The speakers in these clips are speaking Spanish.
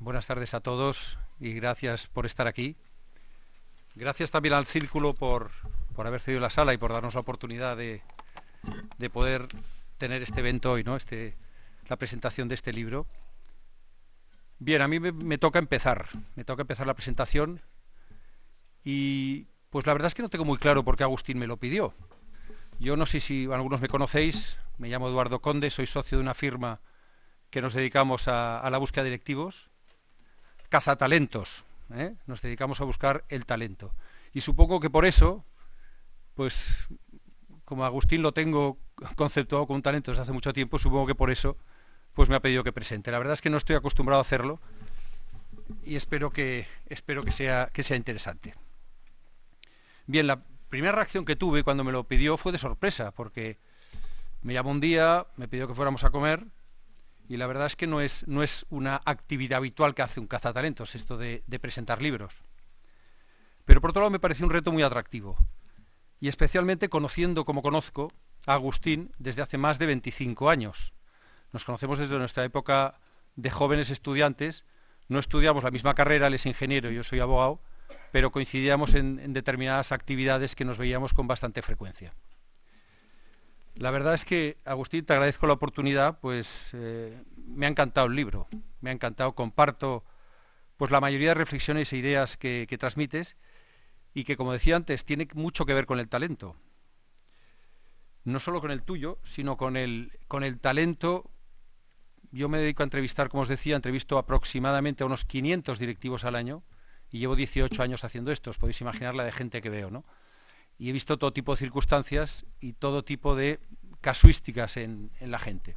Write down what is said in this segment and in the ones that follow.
Buenas tardes a todos y gracias por estar aquí. Gracias también al Círculo por, haber cedido la sala y por darnos la oportunidad de, poder tener este evento hoy, ¿no? Este, la presentación de este libro. Bien, a mí me, toca empezar, me toca empezar la presentación y pues la verdad es que no tengo muy claro por qué Agustín me lo pidió. Yo no sé si algunos me conocéis, me llamo Eduardo Conde, soy socio de una firma que nos dedicamos a, a la búsqueda de directivos cazatalentos. ¿eh? Nos dedicamos a buscar el talento. Y supongo que por eso, pues como Agustín lo tengo conceptuado con un talento desde hace mucho tiempo, supongo que por eso pues me ha pedido que presente. La verdad es que no estoy acostumbrado a hacerlo y espero que, espero que, sea, que sea interesante. Bien, la primera reacción que tuve cuando me lo pidió fue de sorpresa, porque me llamó un día, me pidió que fuéramos a comer y la verdad es que no es, una actividad habitual que hace un cazatalentos, esto de, presentar libros. Pero por otro lado me pareció un reto muy atractivo, y especialmente conociendo como conozco a Agustín desde hace más de 25 años. Nos conocemos desde nuestra época de jóvenes estudiantes, no estudiamos la misma carrera, él es ingeniero, yo soy abogado, pero coincidíamos en determinadas actividades que nos veíamos con bastante frecuencia. La verdad es que, Agustín, te agradezco la oportunidad, pues eh, me ha encantado el libro, me ha encantado, comparto pues la mayoría de reflexiones e ideas que, transmites y que, como decía antes, tiene mucho que ver con el talento. No solo con el tuyo, sino con el, con el talento. Yo me dedico a entrevistar, como os decía, entrevisto aproximadamente a unos 500 directivos al año y llevo 18 años haciendo esto, os podéis imaginar la de gente que veo, ¿no? y he visto todo tipo de circunstancias y todo tipo de casuísticas en, la gente.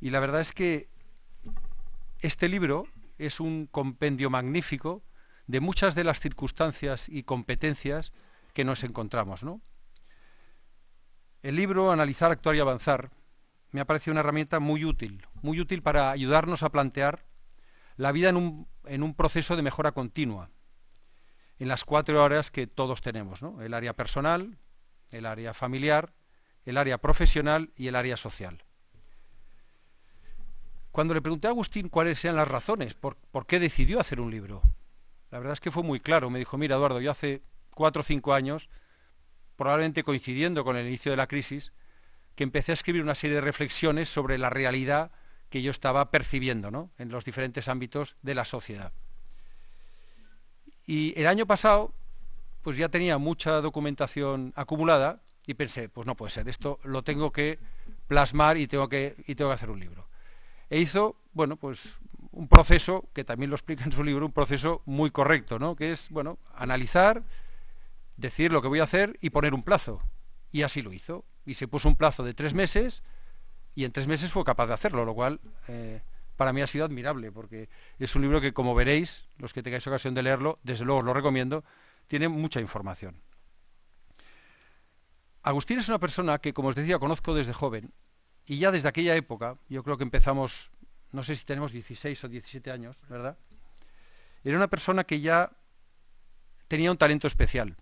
Y la verdad es que este libro es un compendio magnífico de muchas de las circunstancias y competencias que nos encontramos. El libro Analizar, Actuar y Avanzar me ha parecido una herramienta muy útil, muy útil para ayudarnos a plantear la vida en un proceso de mejora continua, en las cuatro áreas que todos tenemos, el área personal, el área familiar, el área profesional y el área social. Cuando le pregunté a Agustín cuáles eran las razones, por, qué decidió hacer un libro, la verdad es que fue muy claro. Me dijo, mira Eduardo, yo hace cuatro o cinco años, probablemente coincidiendo con el inicio de la crisis, que empecé a escribir una serie de reflexiones sobre la realidad que yo estaba percibiendo en los diferentes ámbitos de la sociedad. Y el año pasado, pues ya tenía mucha documentación acumulada y pensé, pues no puede ser, esto lo tengo que plasmar y tengo que, y tengo que hacer un libro. E hizo, bueno, pues un proceso, que también lo explica en su libro, un proceso muy correcto, ¿no? Que es, bueno, analizar, decir lo que voy a hacer y poner un plazo. Y así lo hizo. Y se puso un plazo de tres meses y en tres meses fue capaz de hacerlo, lo cual... Eh, para mí ha sido admirable, porque es un libro que, como veréis, los que tengáis ocasión de leerlo, desde luego os lo recomiendo, tiene mucha información. Agustín es una persona que, como os decía, conozco desde joven, y ya desde aquella época, yo creo que empezamos, no sé si tenemos 16 o 17 años, ¿verdad? Era una persona que ya tenía un talento especial.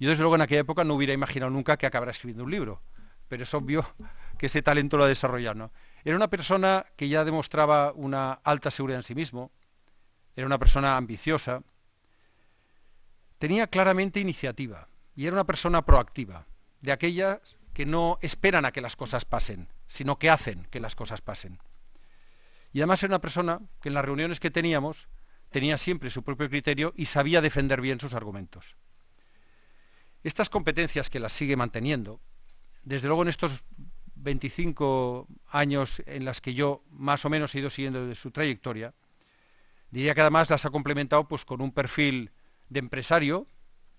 Yo desde luego en aquella época no hubiera imaginado nunca que acabara escribiendo un libro, pero es obvio que ese talento lo ha desarrollado. Era una persona que ya demostraba una alta seguridad en sí mismo, era una persona ambiciosa, tenía claramente iniciativa y era una persona proactiva, de aquellas que no esperan a que las cosas pasen, sino que hacen que las cosas pasen. Y además era una persona que en las reuniones que teníamos tenía siempre su propio criterio y sabía defender bien sus argumentos. Estas competencias que las sigue manteniendo, desde luego en estos 25 años en las que yo más o menos he ido siguiendo de su trayectoria, diría que además las ha complementado pues, con un perfil de empresario,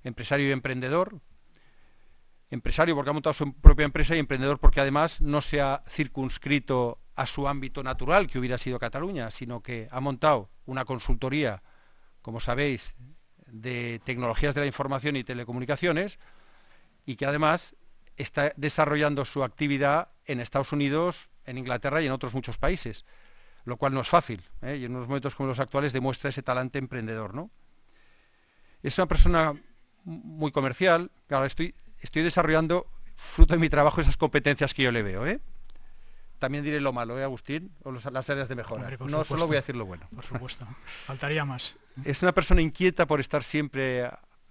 empresario y emprendedor, empresario porque ha montado su propia empresa y emprendedor porque además no se ha circunscrito a su ámbito natural, que hubiera sido Cataluña, sino que ha montado una consultoría, como sabéis, de tecnologías de la información y telecomunicaciones, y que además está desarrollando su actividad en Estados Unidos, en Inglaterra y en otros muchos países, lo cual no es fácil. ¿eh? Y en unos momentos como los actuales demuestra ese talante emprendedor. ¿no? Es una persona muy comercial. Ahora estoy, estoy desarrollando, fruto de mi trabajo, esas competencias que yo le veo. ¿eh? También diré lo malo, ¿eh, Agustín? O las áreas de mejora. no solo voy a decir lo bueno. Por supuesto. Faltaría más. Es una persona inquieta por estar siempre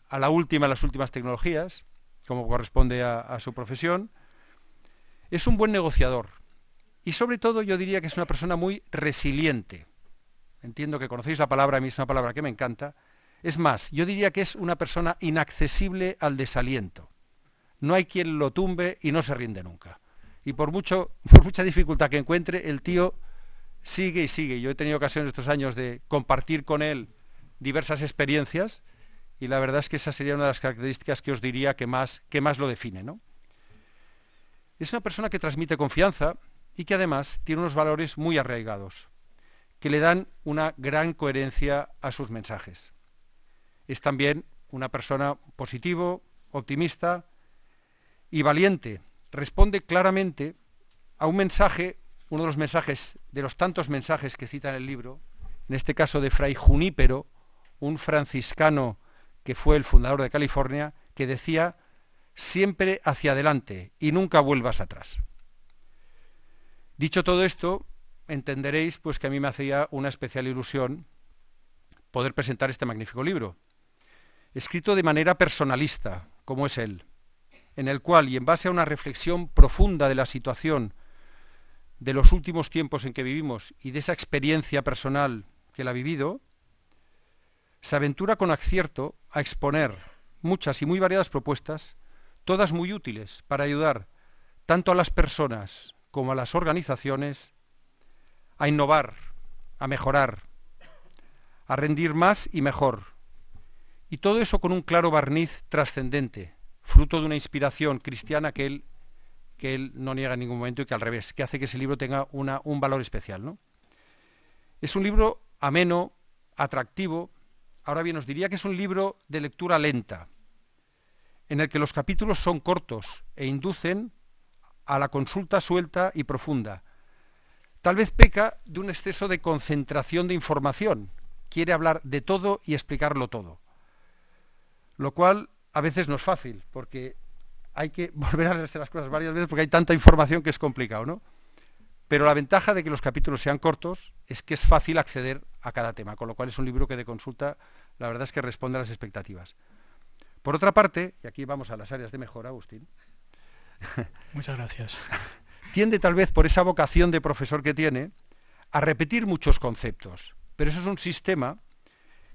a la última en las últimas tecnologías como corresponde a, su profesión. Es un buen negociador y sobre todo yo diría que es una persona muy resiliente. Entiendo que conocéis la palabra, a mí es una palabra que me encanta. Es más, yo diría que es una persona inaccesible al desaliento. No hay quien lo tumbe y no se rinde nunca. Y por, mucho, por mucha dificultad que encuentre, el tío sigue y sigue. Yo he tenido ocasión estos años de compartir con él diversas experiencias y la verdad es que esa sería una de las características que os diría que más, más lo define. Es una persona que transmite confianza y que además tiene unos valores muy arraigados, que le dan una gran coherencia a sus mensajes. Es también una persona positivo, optimista y valiente. Responde claramente a un mensaje, uno de los mensajes, de los tantos mensajes que cita en el libro, en este caso de Fray Junípero, un franciscano que fue el fundador de California, que decía siempre hacia adelante y nunca vuelvas atrás. Dicho todo esto, entenderéis pues que a mí me hacía una especial ilusión poder presentar este magnífico libro, escrito de manera personalista, como es él, en el cual y en base a una reflexión profunda de la situación de los últimos tiempos en que vivimos y de esa experiencia personal que la ha vivido, se aventura con acierto a exponer muchas y muy variadas propuestas, todas muy útiles para ayudar tanto a las personas como a las organizaciones a innovar, a mejorar, a rendir más y mejor. Y todo eso con un claro barniz trascendente, fruto de una inspiración cristiana que él, que él no niega en ningún momento y que al revés, que hace que ese libro tenga un valor especial. Es un libro ameno, atractivo, Ahora bien, os diría que es un libro de lectura lenta, en el que los capítulos son cortos e inducen a la consulta suelta y profunda. Tal vez peca de un exceso de concentración de información. Quiere hablar de todo y explicarlo todo. Lo cual a veces no es fácil, porque hay que volver a leerse las cosas varias veces porque hay tanta información que es complicado, ¿no? Pero la ventaja de que los capítulos sean cortos es que es fácil acceder a cada tema, con lo cual es un libro que de consulta la verdad es que responde a las expectativas. Por otra parte, y aquí vamos a las áreas de mejora, Agustín. Muchas gracias. tiende tal vez por esa vocación de profesor que tiene a repetir muchos conceptos, pero eso es un sistema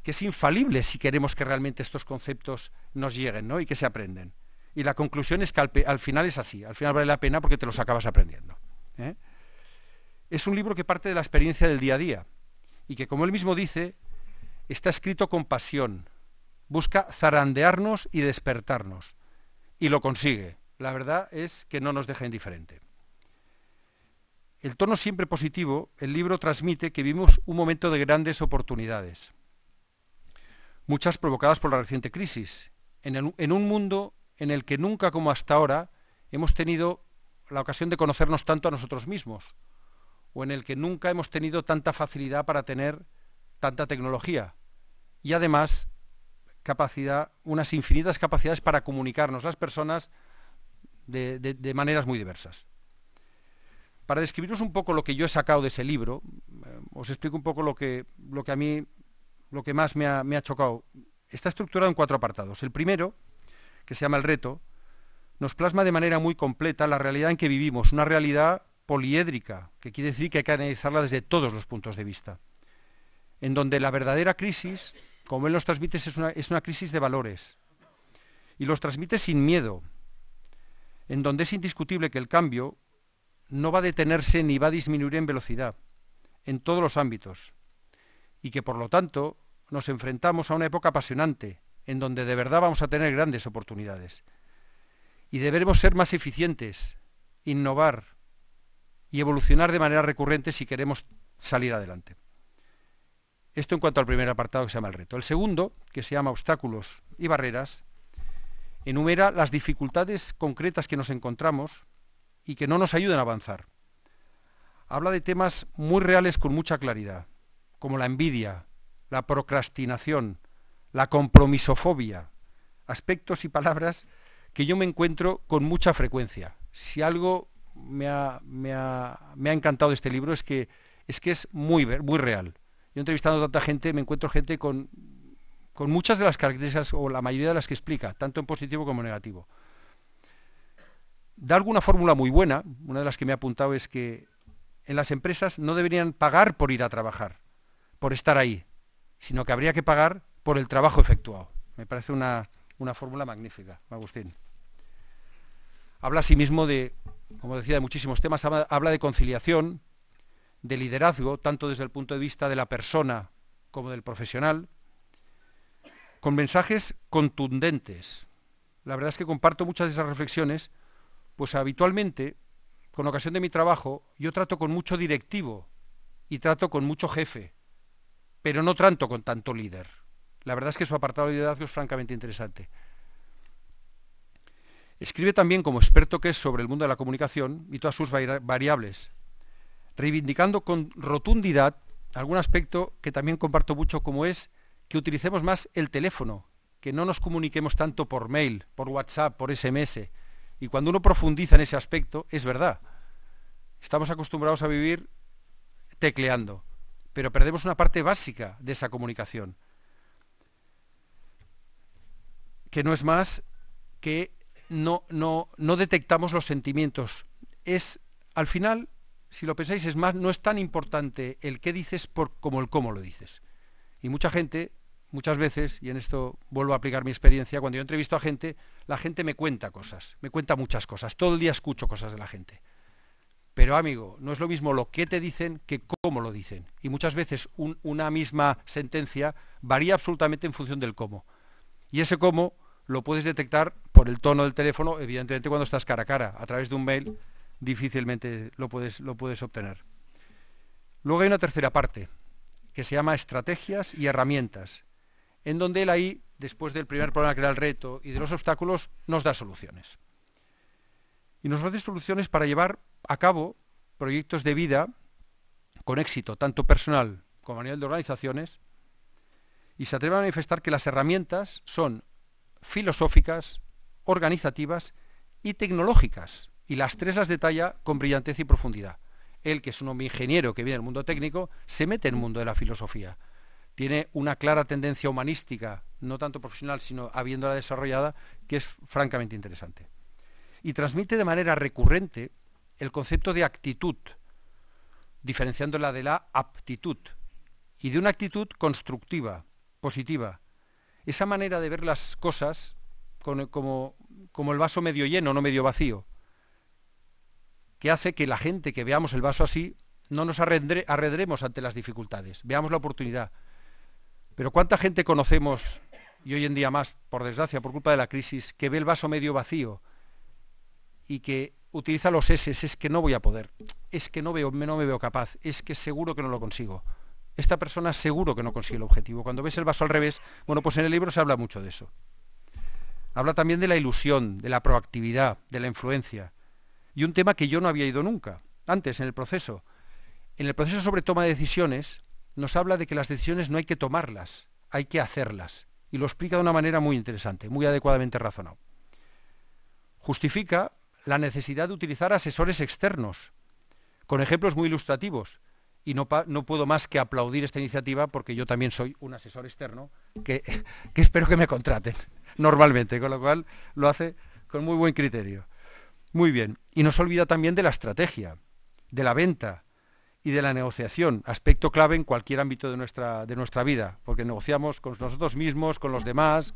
que es infalible si queremos que realmente estos conceptos nos lleguen ¿no? y que se aprenden. Y la conclusión es que al, final es así, al final vale la pena porque te los acabas aprendiendo. ¿eh? Es un libro que parte de la experiencia del día a día y que, como él mismo dice, está escrito con pasión, busca zarandearnos y despertarnos, y lo consigue. La verdad es que no nos deja indiferente. El tono siempre positivo, el libro transmite que vivimos un momento de grandes oportunidades, muchas provocadas por la reciente crisis, en, en un mundo en el que nunca como hasta ahora hemos tenido la ocasión de conocernos tanto a nosotros mismos, o en el que nunca hemos tenido tanta facilidad para tener tanta tecnología y además capacidad, unas infinitas capacidades para comunicarnos las personas de, maneras muy diversas. Para describiros un poco lo que yo he sacado de ese libro, eh, os explico un poco lo que, lo que a mí, lo que más me ha, me ha chocado. Está estructurado en cuatro apartados. El primero, que se llama El Reto, nos plasma de manera muy completa la realidad en que vivimos, una realidad poliédrica, que quiere decir que hay que analizarla desde todos los puntos de vista, en donde la verdadera crisis, como él nos transmite, es una, es una crisis de valores, y los transmite sin miedo, en donde es indiscutible que el cambio no va a detenerse ni va a disminuir en velocidad, en todos los ámbitos, y que por lo tanto nos enfrentamos a una época apasionante, en donde de verdad vamos a tener grandes oportunidades. Y deberemos ser más eficientes, innovar, y evolucionar de manera recurrente si queremos salir adelante. Esto en cuanto al primer apartado que se llama el reto. El segundo, que se llama obstáculos y barreras, enumera las dificultades concretas que nos encontramos y que no nos ayudan a avanzar. Habla de temas muy reales con mucha claridad, como la envidia, la procrastinación, la compromisofobia, aspectos y palabras que yo me encuentro con mucha frecuencia. Si algo me ha, encantado este libro es que, es que es muy, muy real. Yo entrevistando a tanta gente me encuentro gente con, con muchas de las características o la mayoría de las que explica, tanto en positivo como en negativo. Da alguna fórmula muy buena, una de las que me ha apuntado es que en las empresas no deberían pagar por ir a trabajar, por estar ahí, sino que habría que pagar por el trabajo efectuado. Me parece una, fórmula magnífica, Agustín. Habla asimismo de como decía, de muchísimos temas, habla de conciliación, de liderazgo, tanto desde el punto de vista de la persona como del profesional, con mensajes contundentes. La verdad es que comparto muchas de esas reflexiones, pues habitualmente, con ocasión de mi trabajo, yo trato con mucho directivo y trato con mucho jefe, pero no trato con tanto líder. La verdad es que su apartado de liderazgo es francamente interesante. Escribe también como experto que es sobre el mundo de la comunicación y todas sus variables, reivindicando con rotundidad algún aspecto que también comparto mucho como es que utilicemos más el teléfono, que no nos comuniquemos tanto por mail, por WhatsApp, por SMS. Y cuando uno profundiza en ese aspecto, es verdad. Estamos acostumbrados a vivir tecleando, pero perdemos una parte básica de esa comunicación, que no es más que no, no, no detectamos los sentimientos. Es, al final, si lo pensáis, es más, no es tan importante el qué dices por, como el cómo lo dices. Y mucha gente, muchas veces, y en esto vuelvo a aplicar mi experiencia, cuando yo entrevisto a gente, la gente me cuenta cosas, me cuenta muchas cosas, todo el día escucho cosas de la gente. Pero amigo, no es lo mismo lo que te dicen que cómo lo dicen. Y muchas veces una misma sentencia varía absolutamente en función del cómo. Y ese cómo lo puedes detectar por el tono del teléfono, evidentemente cuando estás cara a cara. A través de un mail difícilmente lo puedes, lo puedes obtener. Luego hay una tercera parte, que se llama estrategias y herramientas, en donde él ahí, después del primer problema que era el reto y de los obstáculos, nos da soluciones. Y nos ofrece soluciones para llevar a cabo proyectos de vida con éxito, tanto personal como a nivel de organizaciones, y se atreve a manifestar que las herramientas son filosóficas, organizativas y tecnológicas. Y las tres las detalla con brillantez y profundidad. Él, que es un hombre ingeniero que viene del mundo técnico, se mete en el mundo de la filosofía. Tiene una clara tendencia humanística, no tanto profesional, sino habiéndola desarrollada, que es francamente interesante. Y transmite de manera recurrente el concepto de actitud, diferenciándola de la aptitud, y de una actitud constructiva, positiva, esa manera de ver las cosas como, el vaso medio lleno, no medio vacío, que hace que la gente que veamos el vaso así no nos arredremos ante las dificultades, veamos la oportunidad. Pero ¿cuánta gente conocemos, y hoy en día más, por desgracia, por culpa de la crisis, que ve el vaso medio vacío y que utiliza los S, es que no voy a poder, es que no, veo, no me veo capaz, es que seguro que no lo consigo? esta persona seguro que no consigue el objetivo. Cuando ves el vaso al revés, bueno, pues en el libro se habla mucho de eso. Habla también de la ilusión, de la proactividad, de la influencia. Y un tema que yo no había ido nunca, antes, en el proceso. En el proceso sobre toma de decisiones, nos habla de que las decisiones no hay que tomarlas, hay que hacerlas. Y lo explica de una manera muy interesante, muy adecuadamente razonado. Justifica la necesidad de utilizar asesores externos, con ejemplos muy ilustrativos y no, puedo más que aplaudir esta iniciativa porque yo también soy un asesor externo que, espero que me contraten normalmente, con lo cual lo hace con muy buen criterio. Muy bien, y no se olvida también de la estrategia, de la venta y de la negociación, aspecto clave en cualquier ámbito de nuestra, de nuestra vida, porque negociamos con nosotros mismos, con los demás,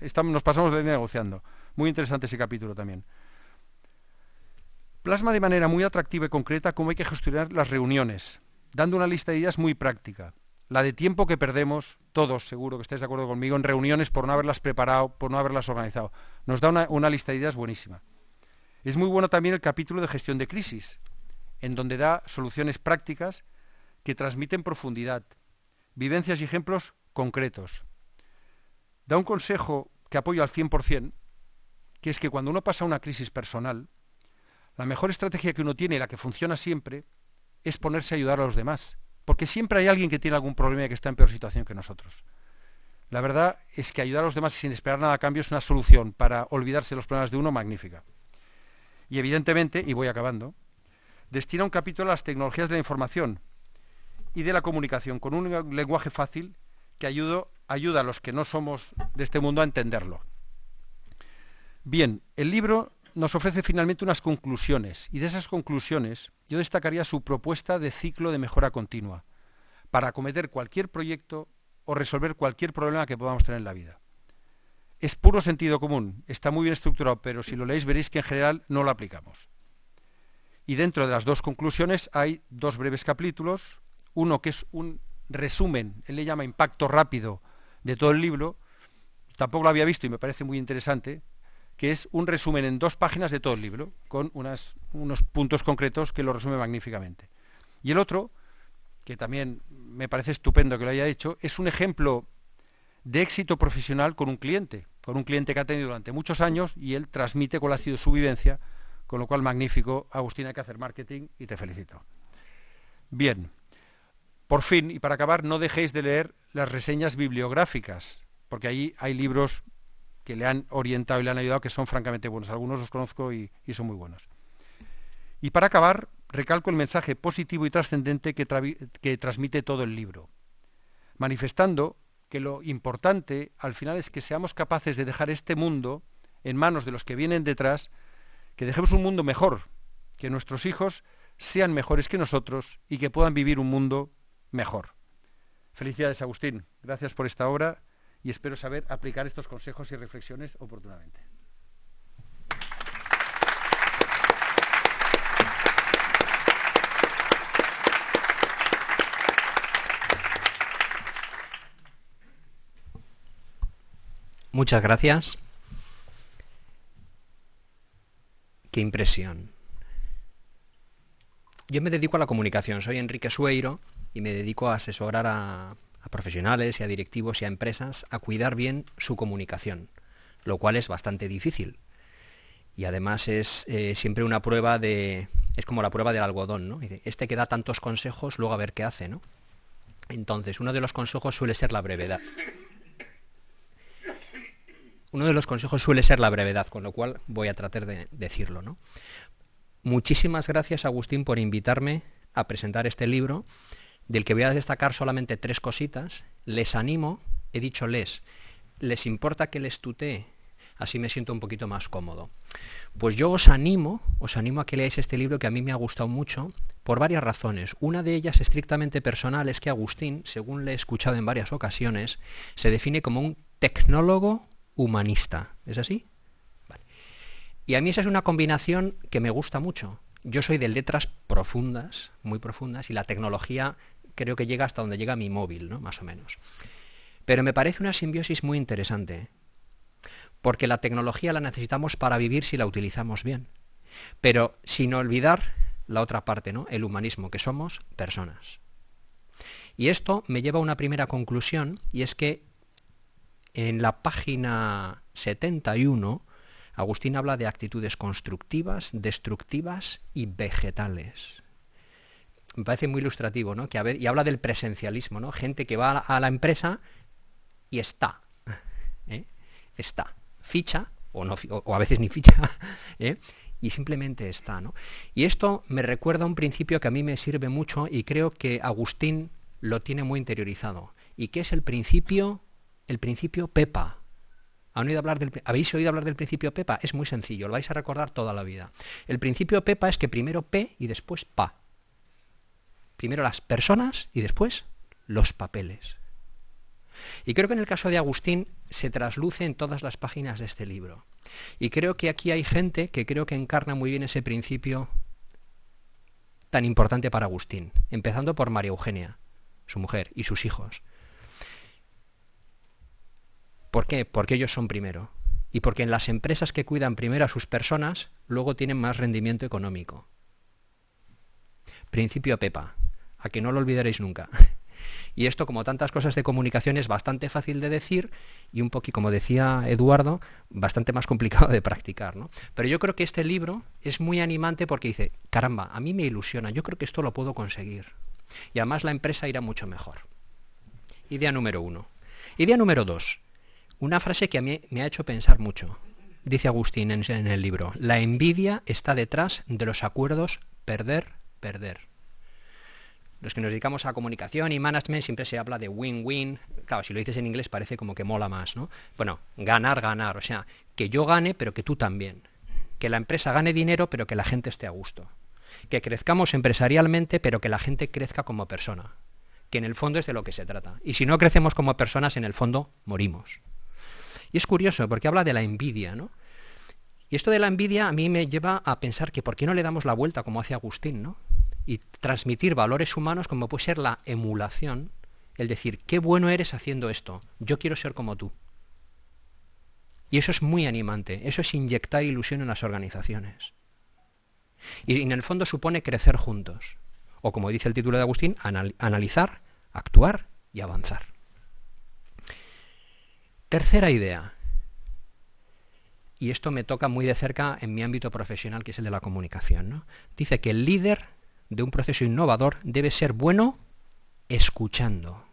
estamos, nos pasamos de negociando. Muy interesante ese capítulo también plasma de manera muy atractiva y concreta cómo hay que gestionar las reuniones, dando una lista de ideas muy práctica. La de tiempo que perdemos, todos seguro que estáis de acuerdo conmigo, en reuniones por no haberlas preparado, por no haberlas organizado. Nos da una, lista de ideas buenísima. Es muy bueno también el capítulo de gestión de crisis, en donde da soluciones prácticas que transmiten profundidad, vivencias y ejemplos concretos. Da un consejo que apoyo al 100%, que es que cuando uno pasa una crisis personal, la mejor estrategia que uno tiene, y la que funciona siempre, es ponerse a ayudar a los demás, porque siempre hay alguien que tiene algún problema y que está en peor situación que nosotros. La verdad es que ayudar a los demás sin esperar nada a cambio es una solución para olvidarse de los problemas de uno magnífica. Y evidentemente, y voy acabando, destina un capítulo a las tecnologías de la información y de la comunicación con un lenguaje fácil que ayudo, ayuda a los que no somos de este mundo a entenderlo. Bien, el libro nos ofrece finalmente unas conclusiones y de esas conclusiones yo destacaría su propuesta de ciclo de mejora continua para acometer cualquier proyecto o resolver cualquier problema que podamos tener en la vida. Es puro sentido común, está muy bien estructurado, pero si lo leéis veréis que en general no lo aplicamos. Y dentro de las dos conclusiones hay dos breves capítulos, uno que es un resumen, él le llama impacto rápido de todo el libro, tampoco lo había visto y me parece muy interesante, que es un resumen en dos páginas de todo el libro, con unos puntos concretos que lo resume magníficamente. Y el otro, que también me parece estupendo que lo haya hecho, es un ejemplo de éxito profesional con un cliente, con un cliente que ha tenido durante muchos años y él transmite cuál ha sido su vivencia, con lo cual magnífico, Agustín, hay que hacer marketing y te felicito. Bien, por fin, y para acabar, no dejéis de leer las reseñas bibliográficas, porque ahí hay libros que le han orientado y le han ayudado, que son francamente buenos. Algunos los conozco y, son muy buenos. Y para acabar, recalco el mensaje positivo y trascendente que, que transmite todo el libro, manifestando que lo importante al final es que seamos capaces de dejar este mundo en manos de los que vienen detrás, que dejemos un mundo mejor, que nuestros hijos sean mejores que nosotros y que puedan vivir un mundo mejor. Felicidades, Agustín. Gracias por esta obra y espero saber aplicar estos consejos y reflexiones oportunamente. Muchas gracias. Qué impresión. Yo me dedico a la comunicación, soy Enrique Sueiro y me dedico a asesorar a a profesionales y a directivos y a empresas a cuidar bien su comunicación, lo cual es bastante difícil. Y además es eh, siempre una prueba de... es como la prueba del algodón, ¿no? Este que da tantos consejos, luego a ver qué hace, ¿no? Entonces, uno de los consejos suele ser la brevedad. Uno de los consejos suele ser la brevedad, con lo cual voy a tratar de decirlo, ¿no? Muchísimas gracias, Agustín, por invitarme a presentar este libro del que voy a destacar solamente tres cositas. Les animo, he dicho les, les importa que les tutee, así me siento un poquito más cómodo. Pues yo os animo, os animo a que leáis este libro que a mí me ha gustado mucho por varias razones. Una de ellas estrictamente personal es que Agustín, según le he escuchado en varias ocasiones, se define como un tecnólogo humanista. ¿Es así? Y a mí esa es una combinación que me gusta mucho, yo soy de letras profundas, muy profundas, y la tecnología creo que llega hasta donde llega mi móvil, ¿no? Más o menos. Pero me parece una simbiosis muy interesante, porque la tecnología la necesitamos para vivir si la utilizamos bien, pero sin olvidar la otra parte, ¿no? El humanismo, que somos personas. Y esto me lleva a una primera conclusión, y es que en la página 71 Agustín habla de actitudes constructivas, destructivas y vegetales. Me parece muy ilustrativo, ¿no? Que y habla del presencialismo, ¿no? Gente que va a la, empresa y está. ¿eh? Está. Ficha, o, no, o, a veces ni ficha, ¿eh? y simplemente está. ¿no? Y esto me recuerda a un principio que a mí me sirve mucho y creo que Agustín lo tiene muy interiorizado, y que es el principio, el principio Pepa oído hablar del, ¿Habéis oído hablar del principio PEPA? Es muy sencillo, lo vais a recordar toda la vida. El principio PEPA es que primero P y después PA. Primero las personas y después los papeles. Y creo que en el caso de Agustín se trasluce en todas las páginas de este libro. Y creo que aquí hay gente que creo que encarna muy bien ese principio tan importante para Agustín, empezando por María Eugenia, su mujer y sus hijos. ¿Por qué? Porque ellos son primero. Y porque en las empresas que cuidan primero a sus personas, luego tienen más rendimiento económico. Principio Pepa, a que no lo olvidaréis nunca. Y esto, como tantas cosas de comunicación, es bastante fácil de decir y un poquito, como decía Eduardo, bastante más complicado de practicar. Pero yo creo que este libro es muy animante porque dice, caramba, a mí me ilusiona, yo creo que esto lo puedo conseguir. Y además la empresa irá mucho mejor. Idea número uno. Idea número dos. Una frase que a mí me ha hecho pensar mucho. Dice Agustín en, el libro, la envidia está detrás de los acuerdos perder, perder. Los que nos dedicamos a comunicación y management siempre se habla de win-win. Claro, si lo dices en inglés parece como que mola más, ¿no? Bueno, ganar, ganar. O sea, que yo gane, pero que tú también. Que la empresa gane dinero, pero que la gente esté a gusto. Que crezcamos empresarialmente, pero que la gente crezca como persona. Que en el fondo es de lo que se trata. Y si no crecemos como personas, en el fondo morimos. Y es curioso porque habla de la envidia, ¿no? Y esto de la envidia a mí me lleva a pensar que por qué no le damos la vuelta como hace Agustín, ¿no? Y transmitir valores humanos como puede ser la emulación, el decir, qué bueno eres haciendo esto, yo quiero ser como tú. Y eso es muy animante, eso es inyectar ilusión en las organizaciones. Y en el fondo supone crecer juntos, o como dice el título de Agustín, analizar, actuar y avanzar. Tercera idea, y esto me toca muy de cerca en mi ámbito profesional, que es el de la comunicación, dice que el líder de un proceso innovador debe ser bueno escuchando.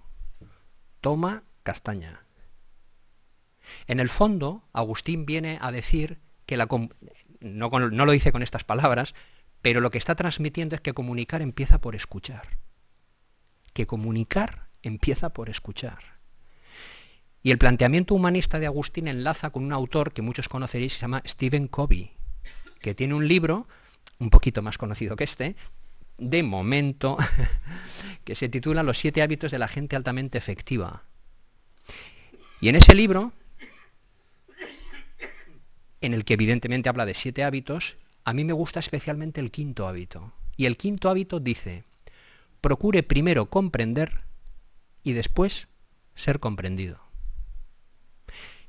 Toma castaña. En el fondo, Agustín viene a decir que la... no lo dice con estas palabras, pero lo que está transmitiendo es que comunicar empieza por escuchar. Que comunicar empieza por escuchar. Y el planteamiento humanista de Agustín enlaza con un autor que muchos conoceréis, se llama Stephen Covey, que tiene un libro, un poquito más conocido que este, de momento, que se titula Los siete hábitos de la gente altamente efectiva. Y en ese libro, en el que evidentemente habla de siete hábitos, a mí me gusta especialmente el quinto hábito. Y el quinto hábito dice, procure primero comprender y después ser comprendido.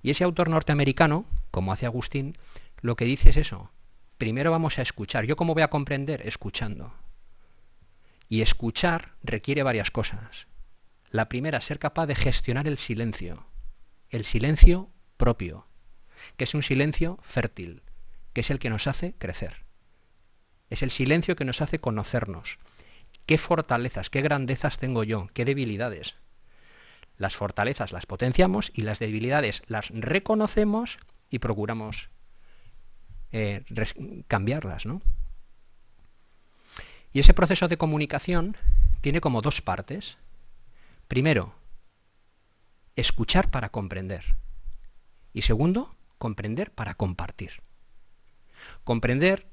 Y ese autor norteamericano, como hace Agustín, lo que dice es eso. Primero vamos a escuchar. ¿Yo cómo voy a comprender? Escuchando. Y escuchar requiere varias cosas. La primera, ser capaz de gestionar el silencio. El silencio propio, que es un silencio fértil, que es el que nos hace crecer. Es el silencio que nos hace conocernos. ¿Qué fortalezas, qué grandezas tengo yo? ¿Qué debilidades? Las fortalezas las potenciamos y las debilidades las reconocemos y procuramos eh, cambiarlas, ¿no? Y ese proceso de comunicación tiene como dos partes. Primero, escuchar para comprender. Y segundo, comprender para compartir. Comprender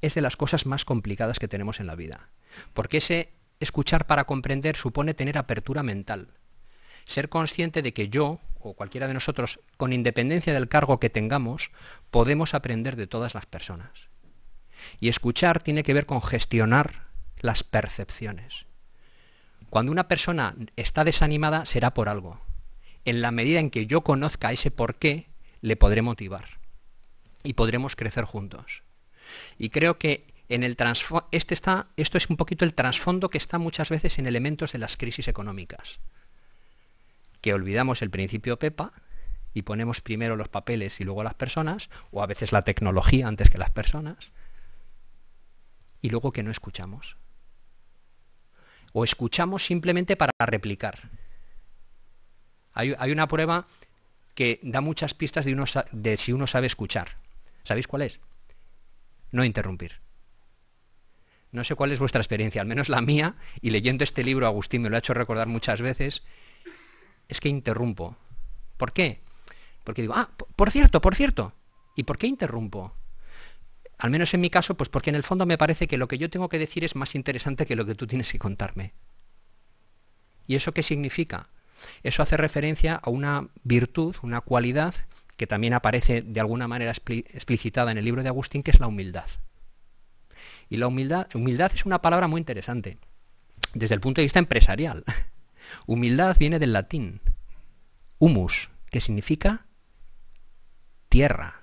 es de las cosas más complicadas que tenemos en la vida, porque ese escuchar para comprender supone tener apertura mental, ser consciente de que yo o cualquiera de nosotros, con independencia del cargo que tengamos, podemos aprender de todas las personas. Y escuchar tiene que ver con gestionar las percepciones. Cuando una persona está desanimada será por algo. En la medida en que yo conozca ese porqué, le podré motivar y podremos crecer juntos. Y creo que en el este esto es un poquito el trasfondo que está muchas veces en elementos de las crisis económicas olvidamos el principio PEPA y ponemos primero los papeles y luego las personas, o a veces la tecnología antes que las personas, y luego que no escuchamos. O escuchamos simplemente para replicar. Hay, hay una prueba que da muchas pistas de, uno, de si uno sabe escuchar. ¿Sabéis cuál es? No interrumpir. No sé cuál es vuestra experiencia, al menos la mía, y leyendo este libro, Agustín me lo ha hecho recordar muchas veces, es que interrumpo. ¿Por qué? Porque digo, ah, por cierto, por cierto. ¿Y por qué interrumpo? Al menos en mi caso, pues porque en el fondo me parece que lo que yo tengo que decir es más interesante que lo que tú tienes que contarme. ¿Y eso qué significa? Eso hace referencia a una virtud, una cualidad que también aparece de alguna manera explicitada en el libro de Agustín, que es la humildad. Y la humildad, humildad es una palabra muy interesante desde el punto de vista empresarial. Humildad viene del latín humus, que significa tierra.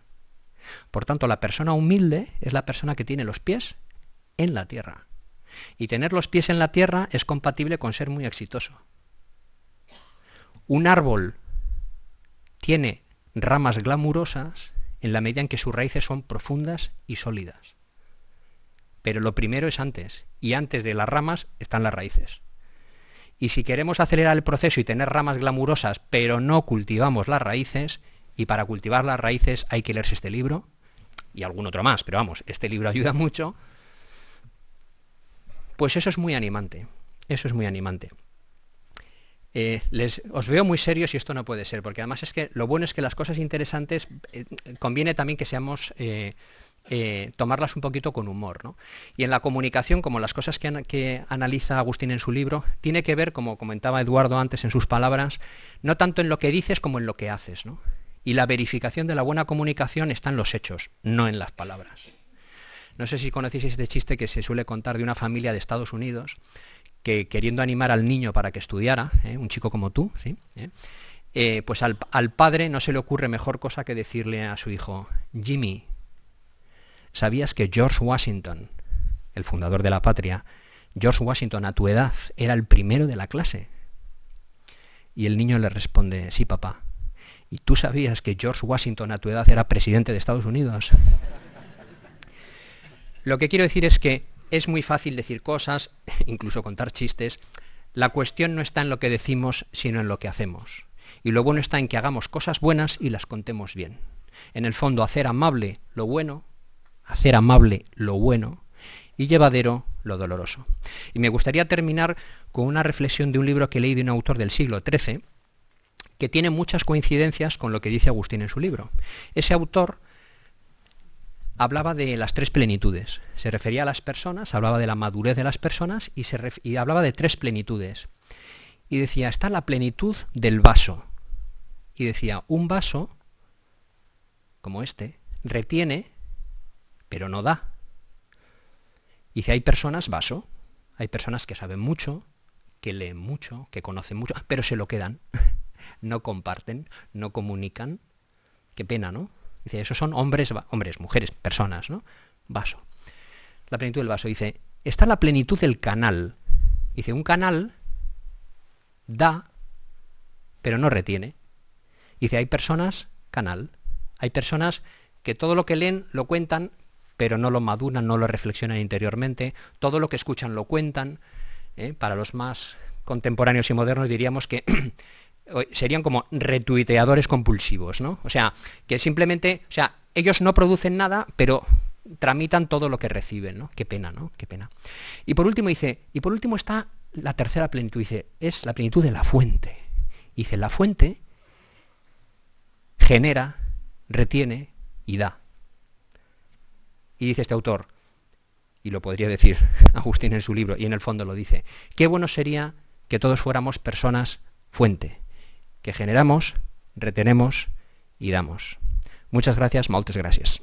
Por tanto, la persona humilde es la persona que tiene los pies en la tierra. Y tener los pies en la tierra es compatible con ser muy exitoso. Un árbol tiene ramas glamurosas en la medida en que sus raíces son profundas y sólidas. Pero lo primero es antes, y antes de las ramas están las raíces. Y si queremos acelerar el proceso y tener ramas glamurosas, pero no cultivamos las raíces, y para cultivar las raíces hay que leerse este libro y algún otro más, pero vamos, este libro ayuda mucho, pues eso es muy animante, eso es muy animante. Eh, os veo muy serios y esto no puede ser, porque además es que lo bueno es que las cosas interesantes eh, conviene también que seamos... Eh, eh, tomarlas un poquito con humor. Y en la comunicación, como las cosas que, analiza Agustín en su libro, tiene que ver, como comentaba Eduardo antes en sus palabras, no tanto en lo que dices como en lo que haces. ¿no? Y la verificación de la buena comunicación está en los hechos, no en las palabras. No sé si conocéis este chiste que se suele contar de una familia de Estados Unidos que queriendo animar al niño para que estudiara, ¿eh? un chico como tú, ¿Eh? pues al, padre no se le ocurre mejor cosa que decirle a su hijo, Jimmy, ¿Sabías que George Washington, el fundador de la patria, George Washington a tu edad era el primero de la clase? Y el niño le responde, sí, papá. ¿Y tú sabías que George Washington a tu edad era presidente de Estados Unidos? Lo que quiero decir es que es muy fácil decir cosas, incluso contar chistes. La cuestión no está en lo que decimos, sino en lo que hacemos. Y lo bueno está en que hagamos cosas buenas y las contemos bien. En el fondo, hacer amable lo bueno hacer amable lo bueno y llevadero lo doloroso. Y me gustaría terminar con una reflexión de un libro que leí de un autor del siglo XIII, que tiene muchas coincidencias con lo que dice Agustín en su libro. Ese autor hablaba de las tres plenitudes. Se refería a las personas, hablaba de la madurez de las personas y, y hablaba de tres plenitudes. Y decía, está la plenitud del vaso. Y decía, un vaso, como este, retiene pero no da. Y si hay personas, vaso, hay personas que saben mucho, que leen mucho, que conocen mucho, pero se lo quedan, no comparten, no comunican. Qué pena, ¿no? Dice, esos son hombres, hombres, mujeres, personas, ¿no? Vaso. La plenitud del vaso. Dice, está la plenitud del canal. Dice, un canal da, pero no retiene. Dice, hay personas, canal. Hay personas que todo lo que leen lo cuentan, pero no lo maduran, no lo reflexionan interiormente, todo lo que escuchan lo cuentan. ¿eh? Para los más contemporáneos y modernos diríamos que serían como retuiteadores compulsivos, ¿no? O sea, que simplemente, o sea, ellos no producen nada, pero tramitan todo lo que reciben, ¿no? Qué pena, ¿no? Qué pena. Y por último dice, y por último está la tercera plenitud, dice, es la plenitud de la fuente. Dice, la fuente genera, retiene y da. Y dice este autor, y lo podría decir Agustín en su libro, y en el fondo lo dice, qué bueno sería que todos fuéramos personas fuente, que generamos, retenemos y damos. Muchas gracias, maltes gracias.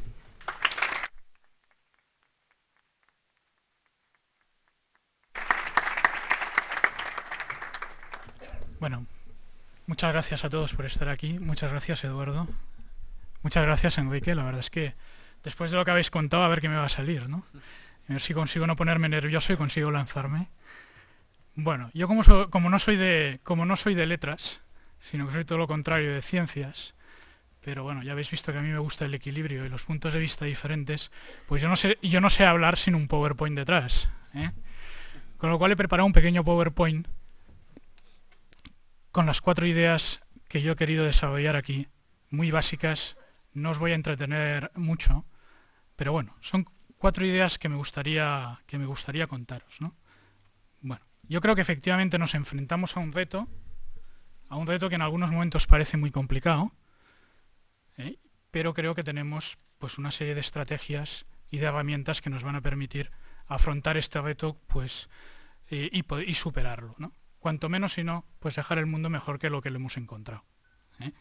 Bueno, muchas gracias a todos por estar aquí. Muchas gracias, Eduardo. Muchas gracias, Enrique. La verdad es que después de lo que habéis contado, a ver qué me va a salir, ¿no? A ver si consigo no ponerme nervioso y consigo lanzarme. Bueno, yo como, como, no soy de, como no soy de letras, sino que soy todo lo contrario de ciencias, pero bueno, ya habéis visto que a mí me gusta el equilibrio y los puntos de vista diferentes, pues yo no sé, yo no sé hablar sin un PowerPoint detrás. ¿eh? Con lo cual he preparado un pequeño PowerPoint con las cuatro ideas que yo he querido desarrollar aquí, muy básicas, no os voy a entretener mucho, pero bueno, son cuatro ideas que me gustaría, que me gustaría contaros. ¿no? Bueno, yo creo que efectivamente nos enfrentamos a un reto, a un reto que en algunos momentos parece muy complicado, ¿eh? pero creo que tenemos pues, una serie de estrategias y de herramientas que nos van a permitir afrontar este reto pues, eh, y, superarlo. ¿no? Cuanto menos, si no, pues dejar el mundo mejor que lo que lo hemos encontrado. ¿eh?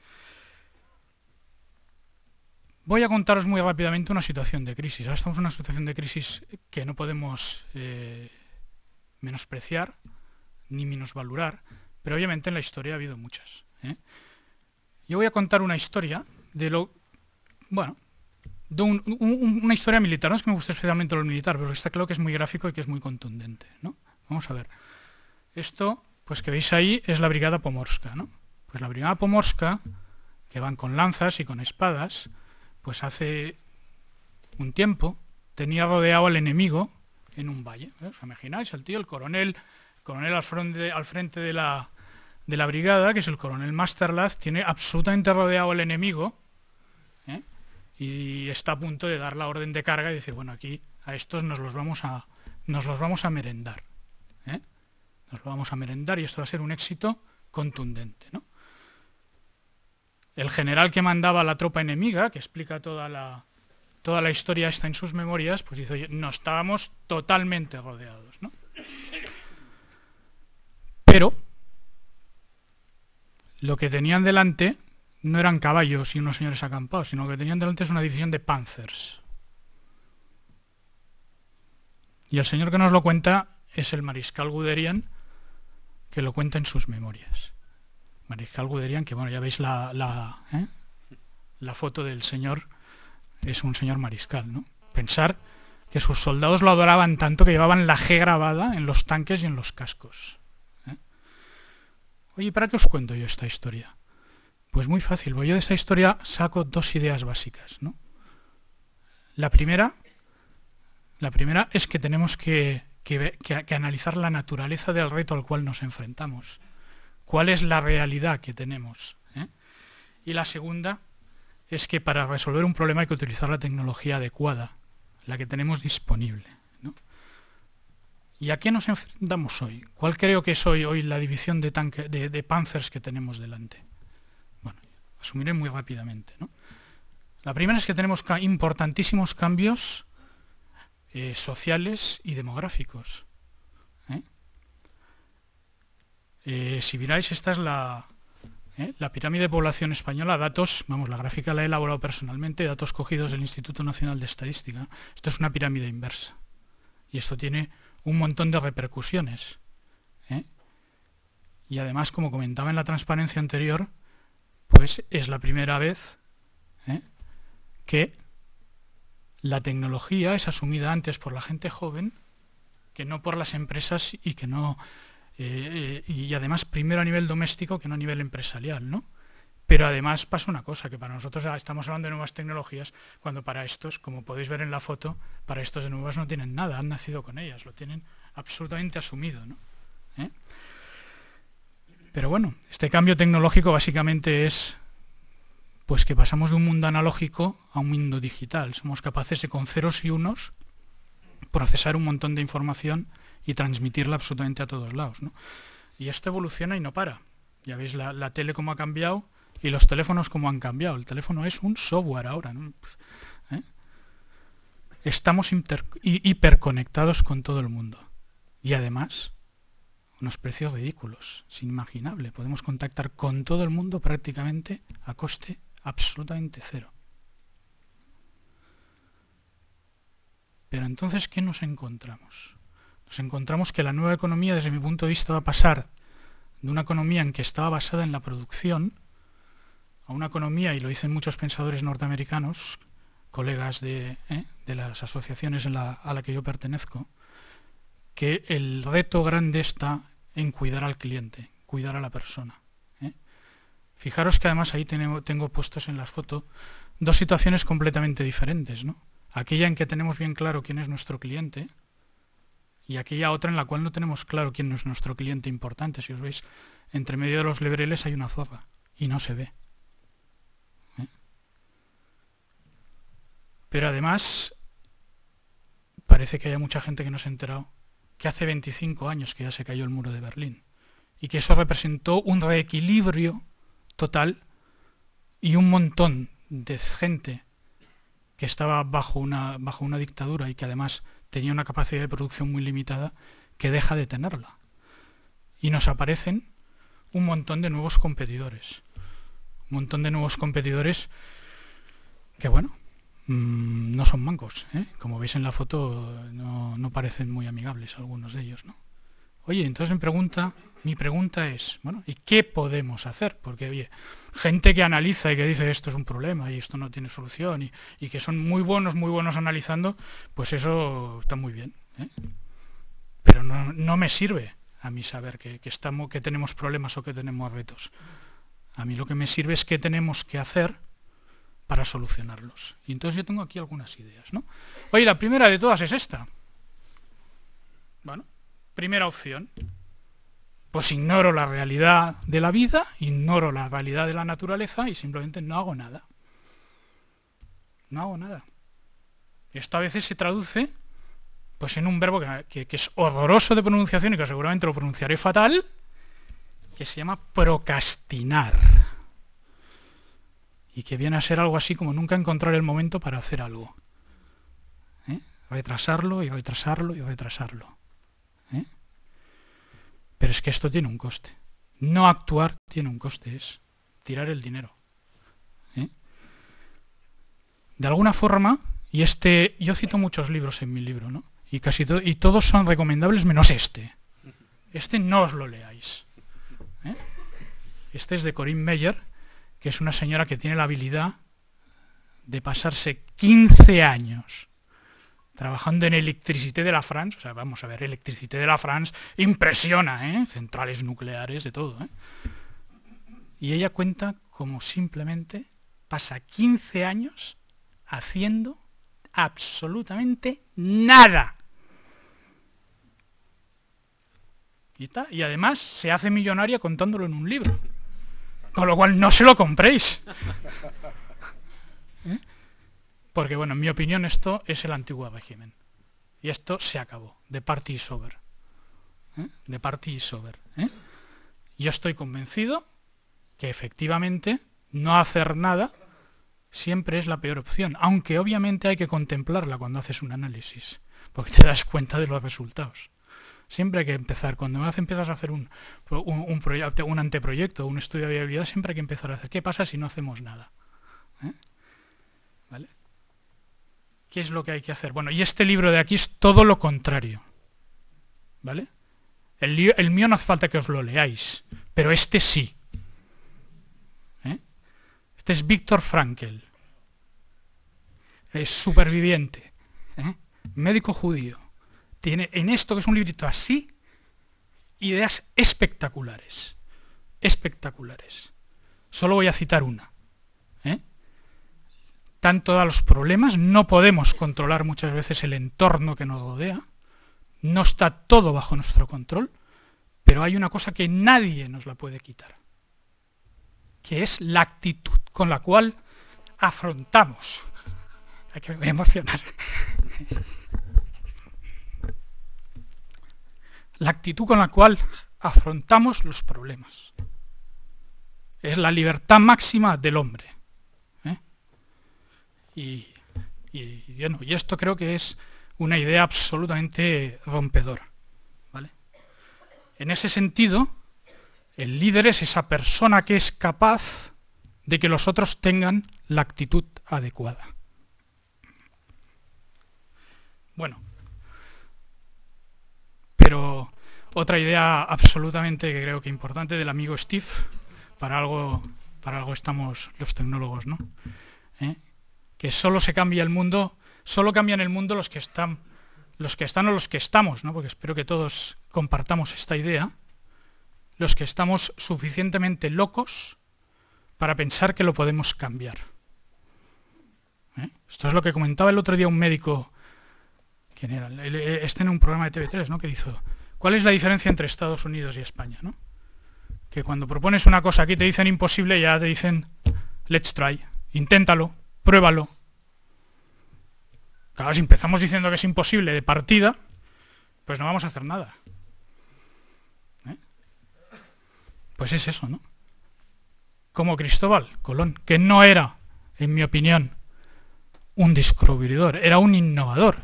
Voy a contaros muy rápidamente una situación de crisis. Ahora estamos en una situación de crisis que no podemos eh, menospreciar ni menosvalorar, pero obviamente en la historia ha habido muchas. ¿eh? Yo voy a contar una historia de lo... Bueno, una historia militar. No es que me guste especialmente lo militar, pero está claro que es muy gráfico y que es muy contundente. Vamos a ver. Esto, pues que veis ahí, es la Brigada Pomorska. ¿no? Pues la Brigada Pomorska, que van con lanzas y con espadas, pues hace un tiempo tenía rodeado al enemigo en un valle. ¿eh? ¿Os imagináis? El tío, el coronel, coronel al frente, al frente de, la, de, la, brigada, que es el coronel Masterlaz, tiene absolutamente rodeado al enemigo ¿eh? y está a punto de dar la orden de carga y dice, bueno, aquí a estos nos los vamos a, nos los vamos a merendar. ¿eh? Nos lo vamos a merendar y esto va a ser un éxito contundente. ¿no? el general que mandaba la tropa enemiga, que explica toda la, toda la historia está en sus memorias, pues dice, no estábamos totalmente rodeados, ¿no? Pero lo que tenían delante no eran caballos y unos señores acampados, sino lo que tenían delante es una división de panzers. Y el señor que nos lo cuenta es el mariscal Guderian, que lo cuenta en sus memorias. Mariscal Guderian, que bueno, ya veis la, ¿eh? la, foto del señor, es un señor mariscal, ¿no? Pensar que sus soldados lo adoraban tanto que llevaban la G grabada en los tanques y en los cascos. ¿eh? Oye, ¿para qué os cuento yo esta historia? Pues muy fácil, yo de esa historia saco dos ideas básicas, La primera, la primera es que tenemos que analizar la naturaleza del reto al cual nos enfrentamos cuál es la realidad que tenemos. Eh? Y la segunda es que para resolver un problema hay que utilizar la tecnología adecuada, la que tenemos disponible. ¿Y a qué nos enfrentamos hoy? ¿Cuál creo que es hoy, hoy la división de, tanque, de, panzers que tenemos delante? Bueno, asumiré muy rápidamente. La primera es que tenemos importantísimos cambios eh, sociales y demográficos. Eh, si miráis, esta es eh, la, pirámide de población española, datos, vamos, la gráfica la he elaborado personalmente, datos cogidos del Instituto Nacional de Estadística. Esto es una pirámide inversa. Y esto tiene un montón de repercusiones. ¿eh? Y además, como comentaba en la transparencia anterior, pues es la primera vez que la tecnología es asumida antes por la gente joven que no por las empresas y que no eh, eh, y además primero a nivel doméstico que no a nivel empresarial, Pero además pasa una cosa, que para nosotros ah, estamos hablando de nuevas tecnologías, cuando para estos, como podéis ver en la foto, para estos de nuevas no tienen nada, han nacido con ellas, lo tienen absolutamente asumido. ¿Eh? Pero bueno, este cambio tecnológico básicamente es pues que pasamos de un mundo analógico a un mundo digital. Somos capaces de con ceros y unos procesar un montón de información y transmitirla absolutamente a todos lados. Y esto evoluciona y no para. Ya veis la, tele como ha cambiado y los teléfonos como han cambiado. El teléfono es un software ahora. Pues, ¿eh? Estamos hiperconectados con todo el mundo. Y además, unos precios ridículos, es inimaginable. Podemos contactar con todo el mundo prácticamente a coste absolutamente cero. Pero entonces, ¿qué nos encontramos? nos encontramos que la nueva economía, desde mi punto de vista, va a pasar de una economía en que estaba basada en la producción a una economía, y lo dicen muchos pensadores norteamericanos, colegas de, eh, las asociaciones a la que yo pertenezco, que el reto grande está en cuidar al cliente, cuidar a la persona. ¿eh? Fijaros que además ahí tengo, puestos en las fotos dos situaciones completamente diferentes. Aquella en que tenemos bien claro quién es nuestro cliente, y aquella otra en la cual no tenemos claro quién es nuestro cliente importante. Si os veis, entre medio de los lebreles hay una zorra y no se ve. ¿eh? Pero además, parece que hay mucha gente que no se ha enterado que hace 25 años que ya se cayó el muro de Berlín y que eso representó un reequilibrio total y un montón de gente que estaba bajo una, bajo una dictadura y que además tenía una capacidad de producción muy limitada que deja de tenerla. Y nos aparecen un montón de nuevos competidores. Un montón de nuevos competidores que, bueno, mm, no son mancos. ¿eh? Como veis en la foto, no, no parecen muy amigables algunos de ellos, ¿no? Oye, entonces me pregunta, mi pregunta es, bueno, ¿y qué podemos hacer? Porque, oye, gente que analiza y que dice esto es un problema y esto no tiene solución y, que son muy buenos, muy buenos analizando, pues eso está muy bien. ¿eh? Pero no, me sirve a mí saber que, estamos, que tenemos problemas o que tenemos retos. A mí lo que me sirve es qué tenemos que hacer para solucionarlos. Y entonces yo tengo aquí algunas ideas, ¿no? Oye, la primera de todas es esta. Bueno, Primera opción. Pues ignoro la realidad de la vida, ignoro la realidad de la naturaleza y simplemente no hago nada. No hago nada. Esto a veces se traduce pues en un verbo que, es horroroso de pronunciación y que seguramente lo pronunciaré fatal, que se llama procrastinar. Y que viene a ser algo así como nunca encontrar el momento para hacer algo. ¿Eh? Retrasarlo y retrasarlo y retrasarlo. Pero es que esto tiene un coste. No actuar tiene un coste, es tirar el dinero. ¿eh? De alguna forma, y este, yo cito muchos libros en mi libro, ¿no? Y casi todo, y todos son recomendables menos este. Este no os lo leáis. ¿eh? Este es de Corinne Meyer, que es una señora que tiene la habilidad de pasarse 15 años trabajando en Electricité de la France, o sea, vamos a ver, Electricité de la France impresiona, ¿eh? Centrales nucleares, de todo, ¿eh? Y ella cuenta como simplemente pasa 15 años haciendo absolutamente nada. Y, y además se hace millonaria contándolo en un libro. Con lo cual no se lo compréis. Porque bueno, en mi opinión esto es el antiguo régimen. Y esto se acabó. De party is over. ¿Eh? party is over. ¿eh? Yo estoy convencido que efectivamente no hacer nada siempre es la peor opción, aunque obviamente hay que contemplarla cuando haces un análisis, porque te das cuenta de los resultados. Siempre hay que empezar, cuando más empiezas a hacer un, proyecto, un anteproyecto, un estudio de viabilidad, siempre hay que empezar a hacer, ¿qué pasa si no hacemos nada? ¿Eh? ¿Qué es lo que hay que hacer? Bueno, y este libro de aquí es todo lo contrario. ¿Vale? El, mío no hace falta que os lo leáis, pero este sí. ¿eh? Este es Víctor Frankel. Es superviviente. ¿eh? Médico judío. Tiene en esto, que es un librito así, ideas espectaculares. Espectaculares. Solo voy a citar una tanto da los problemas, no podemos controlar muchas veces el entorno que nos rodea, no está todo bajo nuestro control, pero hay una cosa que nadie nos la puede quitar, que es la actitud con la cual afrontamos. Hay que emocionar. La actitud con la cual afrontamos los problemas. Es la libertad máxima del hombre. Y, esto creo que es una idea absolutamente rompedora. ¿vale? En ese sentido, el líder es esa persona que es capaz de que los otros tengan la actitud adecuada. Bueno, pero otra idea absolutamente que creo que importante del amigo Steve, para algo, para algo estamos los tecnólogos, ¿no? ¿Eh? que solo se cambia el mundo, solo cambian el mundo los que están, los que están o los que estamos, ¿no? Porque espero que todos compartamos esta idea. Los que estamos suficientemente locos para pensar que lo podemos cambiar. ¿Eh? Esto es lo que comentaba el otro día un médico, ¿quién era? Este en un programa de TV3, ¿no? Que dijo ¿cuál es la diferencia entre Estados Unidos y España, Que cuando propones una cosa aquí te dicen imposible, ya te dicen, let's try, inténtalo pruébalo. Claro, si empezamos diciendo que es imposible de partida, pues no vamos a hacer nada. ¿Eh? Pues es eso, ¿no? Como Cristóbal Colón, que no era, en mi opinión, un descubridor, era un innovador.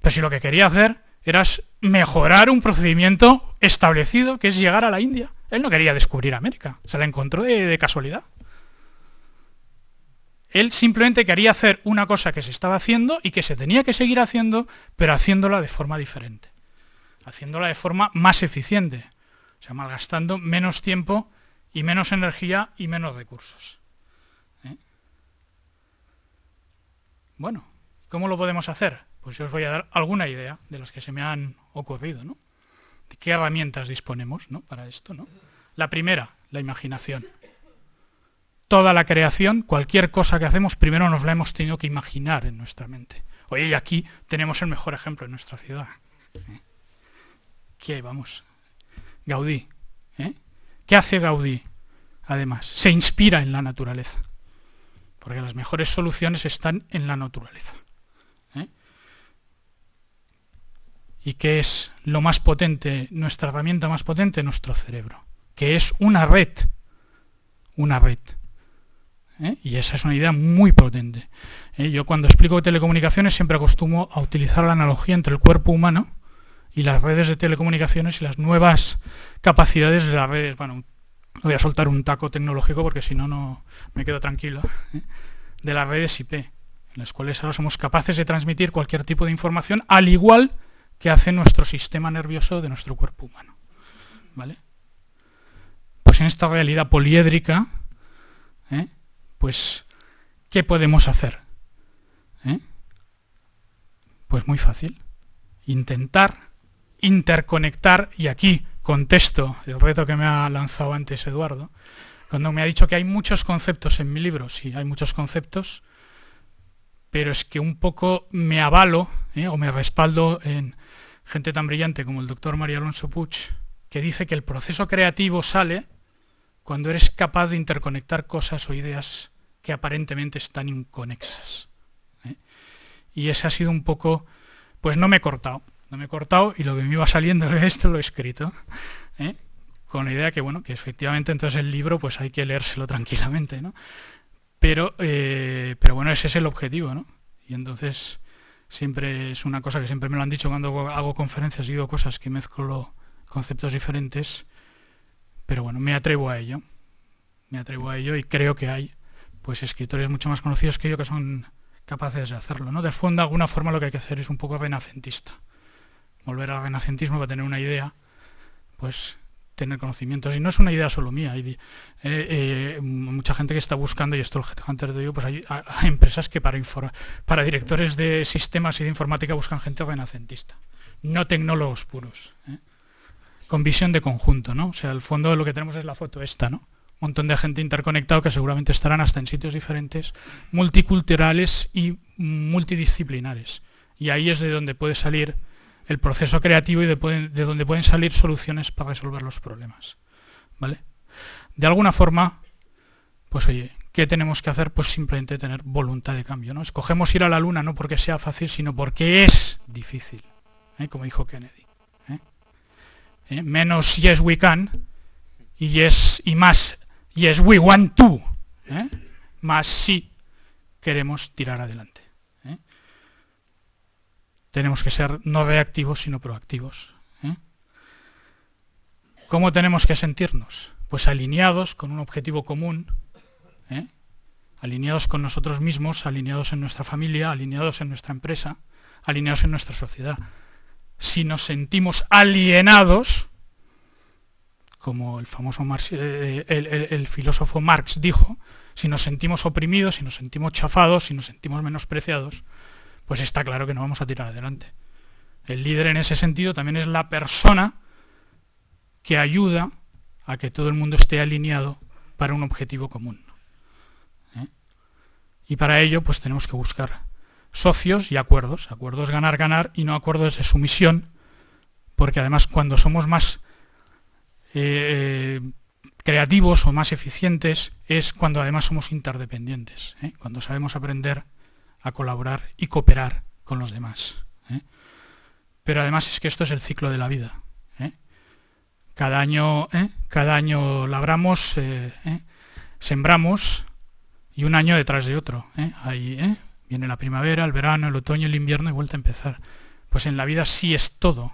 Pero si lo que quería hacer era mejorar un procedimiento establecido, que es llegar a la India. Él no quería descubrir América, se la encontró de casualidad. Él simplemente quería hacer una cosa que se estaba haciendo y que se tenía que seguir haciendo, pero haciéndola de forma diferente, haciéndola de forma más eficiente, o sea, malgastando menos tiempo y menos energía y menos recursos. ¿Eh? Bueno, ¿cómo lo podemos hacer? Pues yo os voy a dar alguna idea de las que se me han ocurrido, ¿no? ¿De qué herramientas disponemos ¿no? para esto, ¿no? La primera, la imaginación. Toda la creación, cualquier cosa que hacemos, primero nos la hemos tenido que imaginar en nuestra mente. Oye, y aquí tenemos el mejor ejemplo en nuestra ciudad. ¿Eh? ¿Qué Vamos. Gaudí. ¿eh? ¿Qué hace Gaudí? Además, se inspira en la naturaleza. Porque las mejores soluciones están en la naturaleza. ¿eh? ¿Y qué es lo más potente, nuestra herramienta más potente? Nuestro cerebro. Que es una red. Una red ¿eh? y esa es una idea muy potente. ¿eh? Yo cuando explico telecomunicaciones siempre acostumo a utilizar la analogía entre el cuerpo humano y las redes de telecomunicaciones y las nuevas capacidades de las redes. Bueno, voy a soltar un taco tecnológico porque si no, no me quedo tranquilo. ¿eh? De las redes IP, en las cuales ahora somos capaces de transmitir cualquier tipo de información, al igual que hace nuestro sistema nervioso de nuestro cuerpo humano. ¿Vale? Pues en esta realidad poliédrica, pues ¿qué podemos hacer? ¿Eh? Pues muy fácil. Intentar interconectar, y aquí contesto el reto que me ha lanzado antes Eduardo, cuando me ha dicho que hay muchos conceptos en mi libro, sí, hay muchos conceptos, pero es que un poco me avalo ¿eh? o me respaldo en gente tan brillante como el doctor María Alonso Puch, que dice que el proceso creativo sale cuando eres capaz de interconectar cosas o ideas que aparentemente están inconexas. ¿eh? Y ese ha sido un poco, pues no me he cortado, no me he cortado y lo que me iba saliendo de esto lo he escrito. ¿eh? Con la idea que, bueno, que efectivamente entonces el libro pues hay que leérselo tranquilamente, Pero, eh, pero bueno, ese es el objetivo, Y entonces siempre es una cosa que siempre me lo han dicho cuando hago conferencias y digo cosas que mezclo conceptos diferentes, pero bueno, me atrevo a ello. Me atrevo a ello y creo que hay pues escritores mucho más conocidos que yo que son capaces de hacerlo. ¿no? De fondo, de alguna forma, lo que hay que hacer es un poco renacentista. Volver al renacentismo para tener una idea, pues tener conocimientos. Y no es una idea solo mía. Hay eh, eh, mucha gente que está buscando, y esto el antes de digo, pues hay, empresas que para, para directores de sistemas y de informática buscan gente renacentista, no tecnólogos puros. ¿eh? Con visión de conjunto, ¿no? O sea, el fondo de lo que tenemos es la foto esta, ¿no? ...un montón de gente interconectado que seguramente estarán hasta en sitios diferentes, multiculturales y multidisciplinares. Y ahí es de donde puede salir el proceso creativo y de, donde pueden salir soluciones para resolver los problemas. ¿Vale? De alguna forma, pues oye, ¿qué tenemos que hacer? Pues simplemente tener voluntad de cambio, ¿no? Escogemos ir a la luna no porque sea fácil, sino porque es difícil, ¿eh? como dijo Kennedy. ¿eh? ¿Eh? Menos yes we can y yes y más y es we want to, ¿eh? más si queremos tirar adelante. ¿eh? Tenemos que ser no reactivos, sino proactivos. ¿eh? ¿Cómo tenemos que sentirnos? Pues alineados con un objetivo común, alineados con nosotros mismos, alineados en nuestra familia, alineados en nuestra empresa, alineados en nuestra sociedad. Si nos sentimos alienados, como el famoso eh, el, filósofo Marx dijo, si nos sentimos oprimidos, si nos sentimos chafados, si nos sentimos menospreciados, pues está claro que no vamos a tirar adelante. El líder en ese sentido también es la persona que ayuda a que todo el mundo esté alineado para un objetivo común. ¿eh? Y para ello pues tenemos que buscar socios y acuerdos. Acuerdos ganar, ganar y no acuerdos de sumisión, porque además cuando somos más eh, creativos o más eficientes es cuando además somos interdependientes, ¿eh? cuando sabemos aprender a colaborar y cooperar con los demás. ¿eh? Pero además es que esto es el ciclo de la vida. Cada año, cada año labramos, sembramos y un año detrás de otro. Ahí viene la primavera, el verano, el otoño, el invierno y vuelta a empezar. Pues en la vida sí es todo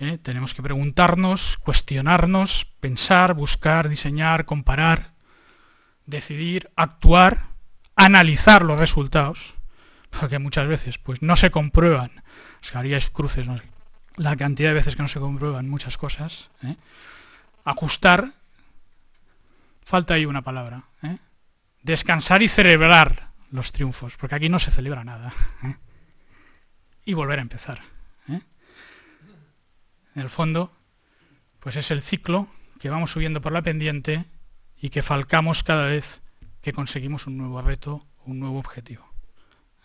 ¿eh? Tenemos que preguntarnos, cuestionarnos, pensar, buscar, diseñar, comparar, decidir, actuar, analizar los resultados, porque muchas veces pues no se comprueban, o cruces, la cantidad de veces que no se comprueban muchas cosas, ¿eh? ajustar, falta ahí una palabra, ¿eh? descansar y celebrar los triunfos, porque aquí no se celebra nada, y volver a empezar en el fondo, pues es el ciclo que vamos subiendo por la pendiente y que falcamos cada vez que conseguimos un nuevo reto, un nuevo objetivo.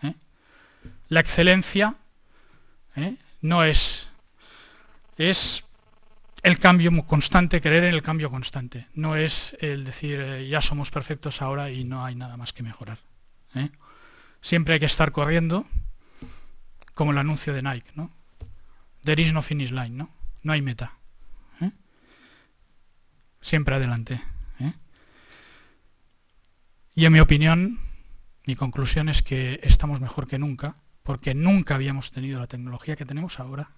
¿eh? La excelencia ¿eh? no es, es el cambio constante, creer en el cambio constante. No es el decir eh, ya somos perfectos ahora y no hay nada más que mejorar. Siempre hay que estar corriendo, como el anuncio de Nike, ¿no? There is no finish line, ¿no? no hay meta. ¿eh? Siempre adelante. ¿eh? Y en mi opinión, mi conclusión es que estamos mejor que nunca, porque nunca habíamos tenido la tecnología que tenemos ahora.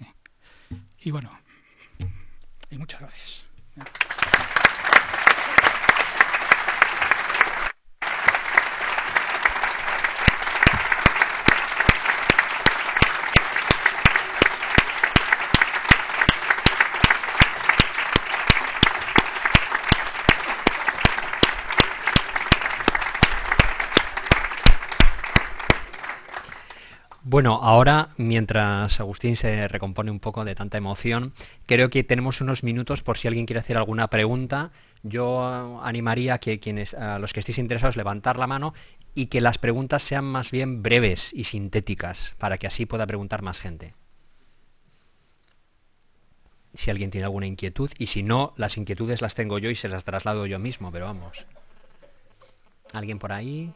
¿eh? Y bueno, y muchas gracias. Bueno, ahora, mientras Agustín se recompone un poco de tanta emoción, creo que tenemos unos minutos por si alguien quiere hacer alguna pregunta. Yo ah, animaría a que quienes, los que estéis interesados levantar la mano y que las preguntas sean más bien breves y sintéticas, para que así pueda preguntar más gente. Si alguien tiene alguna inquietud, y si no, las inquietudes las tengo yo y se las traslado yo mismo, pero vamos. ¿Alguien por ahí?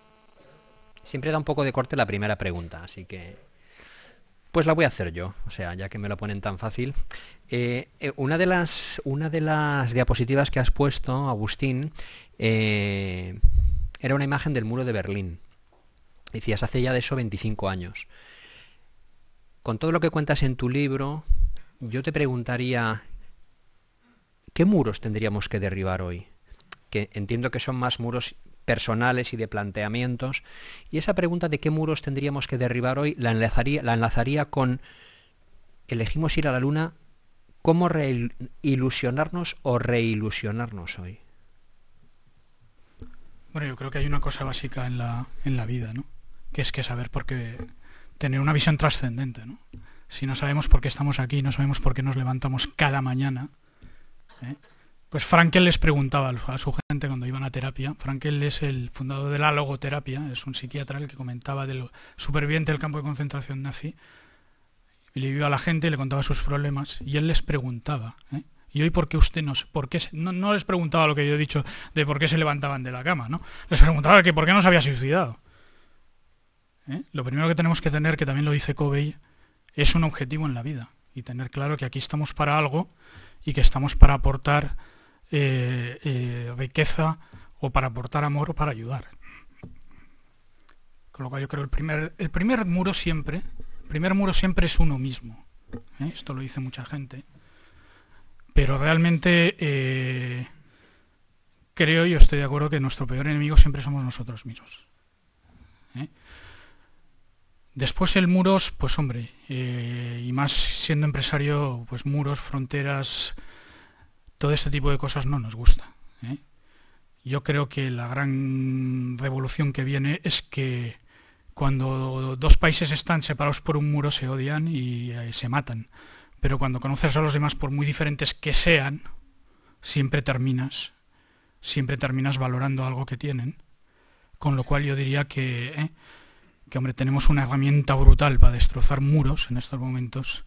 Siempre da un poco de corte la primera pregunta, así que pues la voy a hacer yo, o sea, ya que me lo ponen tan fácil. Eh, eh, una, de las, una de las diapositivas que has puesto, Agustín, eh, era una imagen del muro de Berlín. Decías, hace ya de eso 25 años. Con todo lo que cuentas en tu libro, yo te preguntaría, ¿qué muros tendríamos que derribar hoy? Que entiendo que son más muros personales y de planteamientos. Y esa pregunta de qué muros tendríamos que derribar hoy la enlazaría, la enlazaría con elegimos ir a la luna, ¿cómo ilusionarnos o reilusionarnos hoy? Bueno, yo creo que hay una cosa básica en la, en la vida, ¿no? Que es que saber por qué, tener una visión trascendente, ¿no? Si no sabemos por qué estamos aquí, no sabemos por qué nos levantamos cada mañana, ¿eh? Pues Frankel les preguntaba a su gente cuando iban a terapia. Frankel es el fundador de la logoterapia, es un psiquiatra el que comentaba del superviviente del campo de concentración nazi. Y le vio a la gente, y le contaba sus problemas y él les preguntaba. ¿eh? ¿Y hoy por qué usted no, por qué, no, les preguntaba lo que yo he dicho de por qué se levantaban de la cama? ¿no? Les preguntaba que por qué no se había suicidado. ¿Eh? Lo primero que tenemos que tener, que también lo dice Covey, es un objetivo en la vida y tener claro que aquí estamos para algo y que estamos para aportar eh, eh, riqueza o para aportar amor o para ayudar. Con lo cual yo creo el primer, el primer muro siempre, el primer muro siempre es uno mismo. ¿eh? Esto lo dice mucha gente. Pero realmente creo y estoy de acuerdo que nuestro peor enemigo siempre somos nosotros mismos. Después el muros, pues hombre, y más siendo empresario, pues muros, fronteras, todo este tipo de cosas no nos gusta. ¿eh? Yo creo que la gran revolución que viene es que cuando dos países están separados por un muro se odian y eh, se matan. Pero cuando conoces a los demás, por muy diferentes que sean, siempre terminas, siempre terminas valorando algo que tienen. Con lo cual yo diría que, ¿eh? que hombre, tenemos una herramienta brutal para destrozar muros en estos momentos,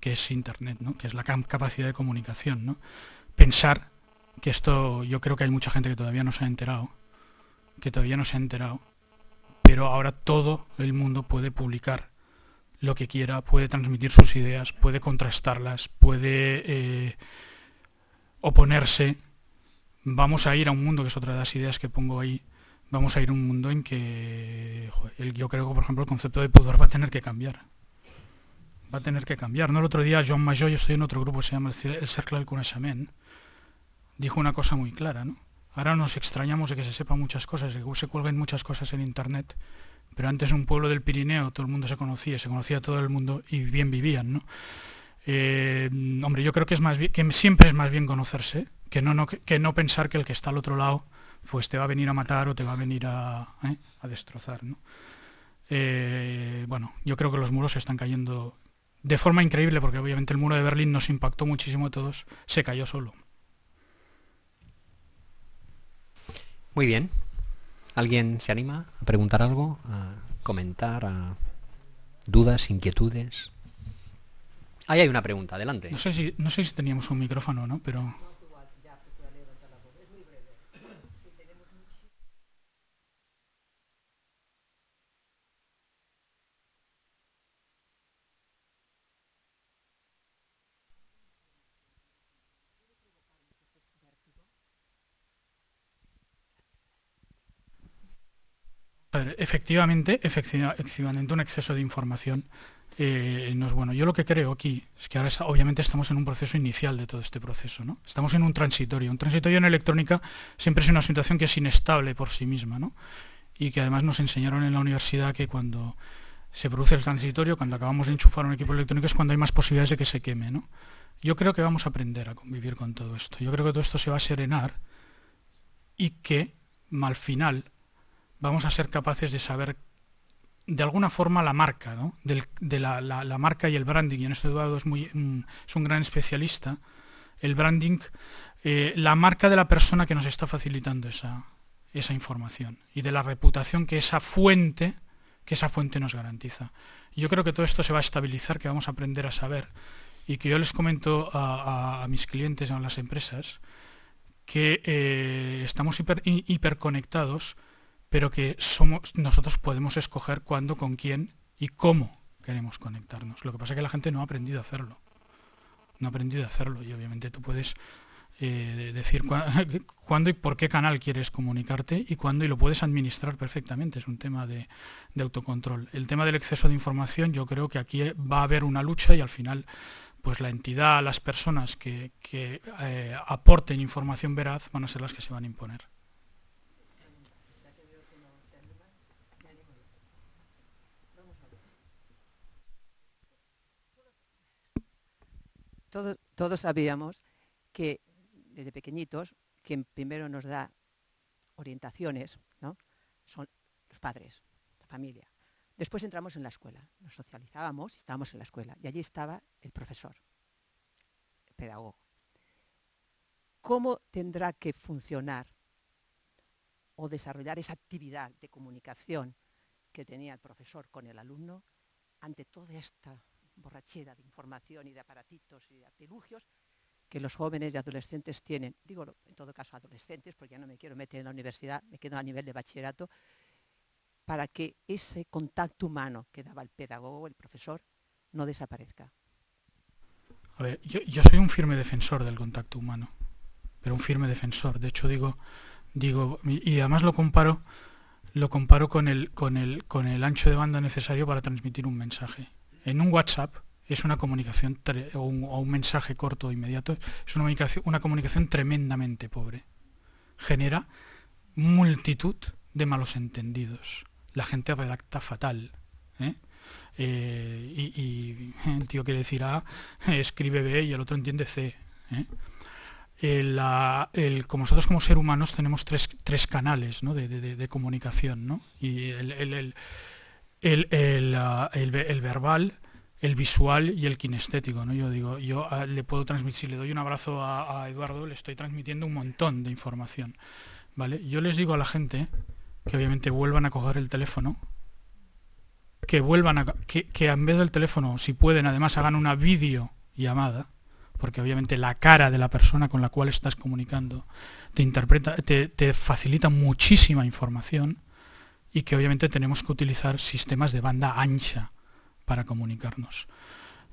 que es Internet, ¿no? que es la capacidad de comunicación. ¿no? pensar que esto, yo creo que hay mucha gente que todavía no se ha enterado, que todavía no se ha enterado, pero ahora todo el mundo puede publicar lo que quiera, puede transmitir sus ideas, puede contrastarlas, puede eh, oponerse. Vamos a ir a un mundo, que es otra de las ideas que pongo ahí, vamos a ir a un mundo en que yo creo que, por ejemplo, el concepto de pudor va a tener que cambiar va a tener que cambiar. No el otro día John mayor yo estoy en otro grupo se llama el Cercle del Coneixement, dijo una cosa muy clara, ¿no? Ahora nos extrañamos de que se sepan muchas cosas, de que se cuelguen muchas cosas en Internet, pero antes un pueblo del Pirineo, todo el mundo se conocía, se conocía todo el mundo y bien vivían, eh, hombre, yo creo que es más que siempre es más bien conocerse, que no, que no pensar que el que está al otro lado, pues te va a venir a matar o te va a venir a, ¿eh? destrozar, eh, bueno, yo creo que los muros se están cayendo de forma increíble, porque obviamente el muro de Berlín nos impactó muchísimo a todos, se cayó solo. Muy bien. ¿Alguien se anima a preguntar algo? ¿A comentar? ¿A dudas, inquietudes? Ahí hay una pregunta, adelante. No sé si, no sé si teníamos un micrófono, ¿no? Pero... efectivamente, efectivamente un exceso de información eh, no es bueno. Yo lo que creo aquí es que ahora obviamente estamos en un proceso inicial de todo este proceso, ¿no? Estamos en un transitorio. Un transitorio en electrónica siempre es una situación que es inestable por sí misma, Y que además nos enseñaron en la universidad que cuando se produce el transitorio, cuando acabamos de enchufar un equipo electrónico es cuando hay más posibilidades de que se queme, Yo creo que vamos a aprender a convivir con todo esto. Yo creo que todo esto se va a serenar y que al final vamos a ser capaces de saber de alguna forma la marca, de la, marca y el branding. Y en esto Eduardo es, muy, mm, un gran especialista. El branding, eh, la marca de la persona que nos está facilitando esa, información y de la reputación que esa fuente, que esa fuente nos garantiza. Yo creo que todo esto se va a estabilizar, que vamos a aprender a saber y que yo les comento a, mis clientes, a las empresas, que eh, estamos hiperconectados pero que somos, nosotros podemos escoger cuándo, con quién y cómo queremos conectarnos. Lo que pasa es que la gente no ha aprendido a hacerlo. No ha aprendido a hacerlo y obviamente tú puedes eh, decir cuándo y por qué canal quieres comunicarte y cuándo y lo puedes administrar perfectamente. Es un tema de, autocontrol. El tema del exceso de información yo creo que aquí va a haber una lucha y al final pues la entidad, las personas que, eh, aporten información veraz van a ser las que se van a imponer. todos sabíamos que desde pequeñitos quien primero nos da orientaciones son los padres, la familia. Después entramos en la escuela, nos socializábamos y estábamos en la escuela. Y allí estaba el profesor, el pedagogo. ¿Cómo tendrá que funcionar o desarrollar esa actividad de comunicación que tenía el profesor con el alumno ante toda esta borrachera de información y de aparatitos y de artilugios que los jóvenes y adolescentes tienen. Digo, en todo caso, adolescentes, porque ya no me quiero meter en la universidad, me quedo a nivel de bachillerato, para que ese contacto humano que daba el pedagogo, el profesor, no desaparezca. A ver, yo, soy un firme defensor del contacto humano, pero un firme defensor. De hecho, digo, digo y además lo comparo lo comparo con el ancho de banda necesario para transmitir un mensaje en un WhatsApp es una comunicación o un, mensaje corto o inmediato, es una comunicación, una comunicación tremendamente pobre. Genera multitud de malos entendidos. La gente redacta fatal. ¿eh? Eh, y, el tío que decir A escribe B y el otro entiende C. ¿eh? como nosotros como ser humanos tenemos tres, canales de, comunicación. Y el Ah, el, verbal, el visual y el kinestético, ¿no? Yo digo, yo ah, le puedo transmitir, si le doy un abrazo a, Eduardo, le estoy transmitiendo un montón de información, ¿vale? Yo les digo a la gente que obviamente vuelvan a coger el teléfono, que vuelvan a, que, en vez del teléfono, si pueden, además hagan una videollamada, porque obviamente la cara de la persona con la cual estás comunicando te interpreta, te, te facilita muchísima información, y que obviamente tenemos que utilizar sistemas de banda ancha para comunicarnos.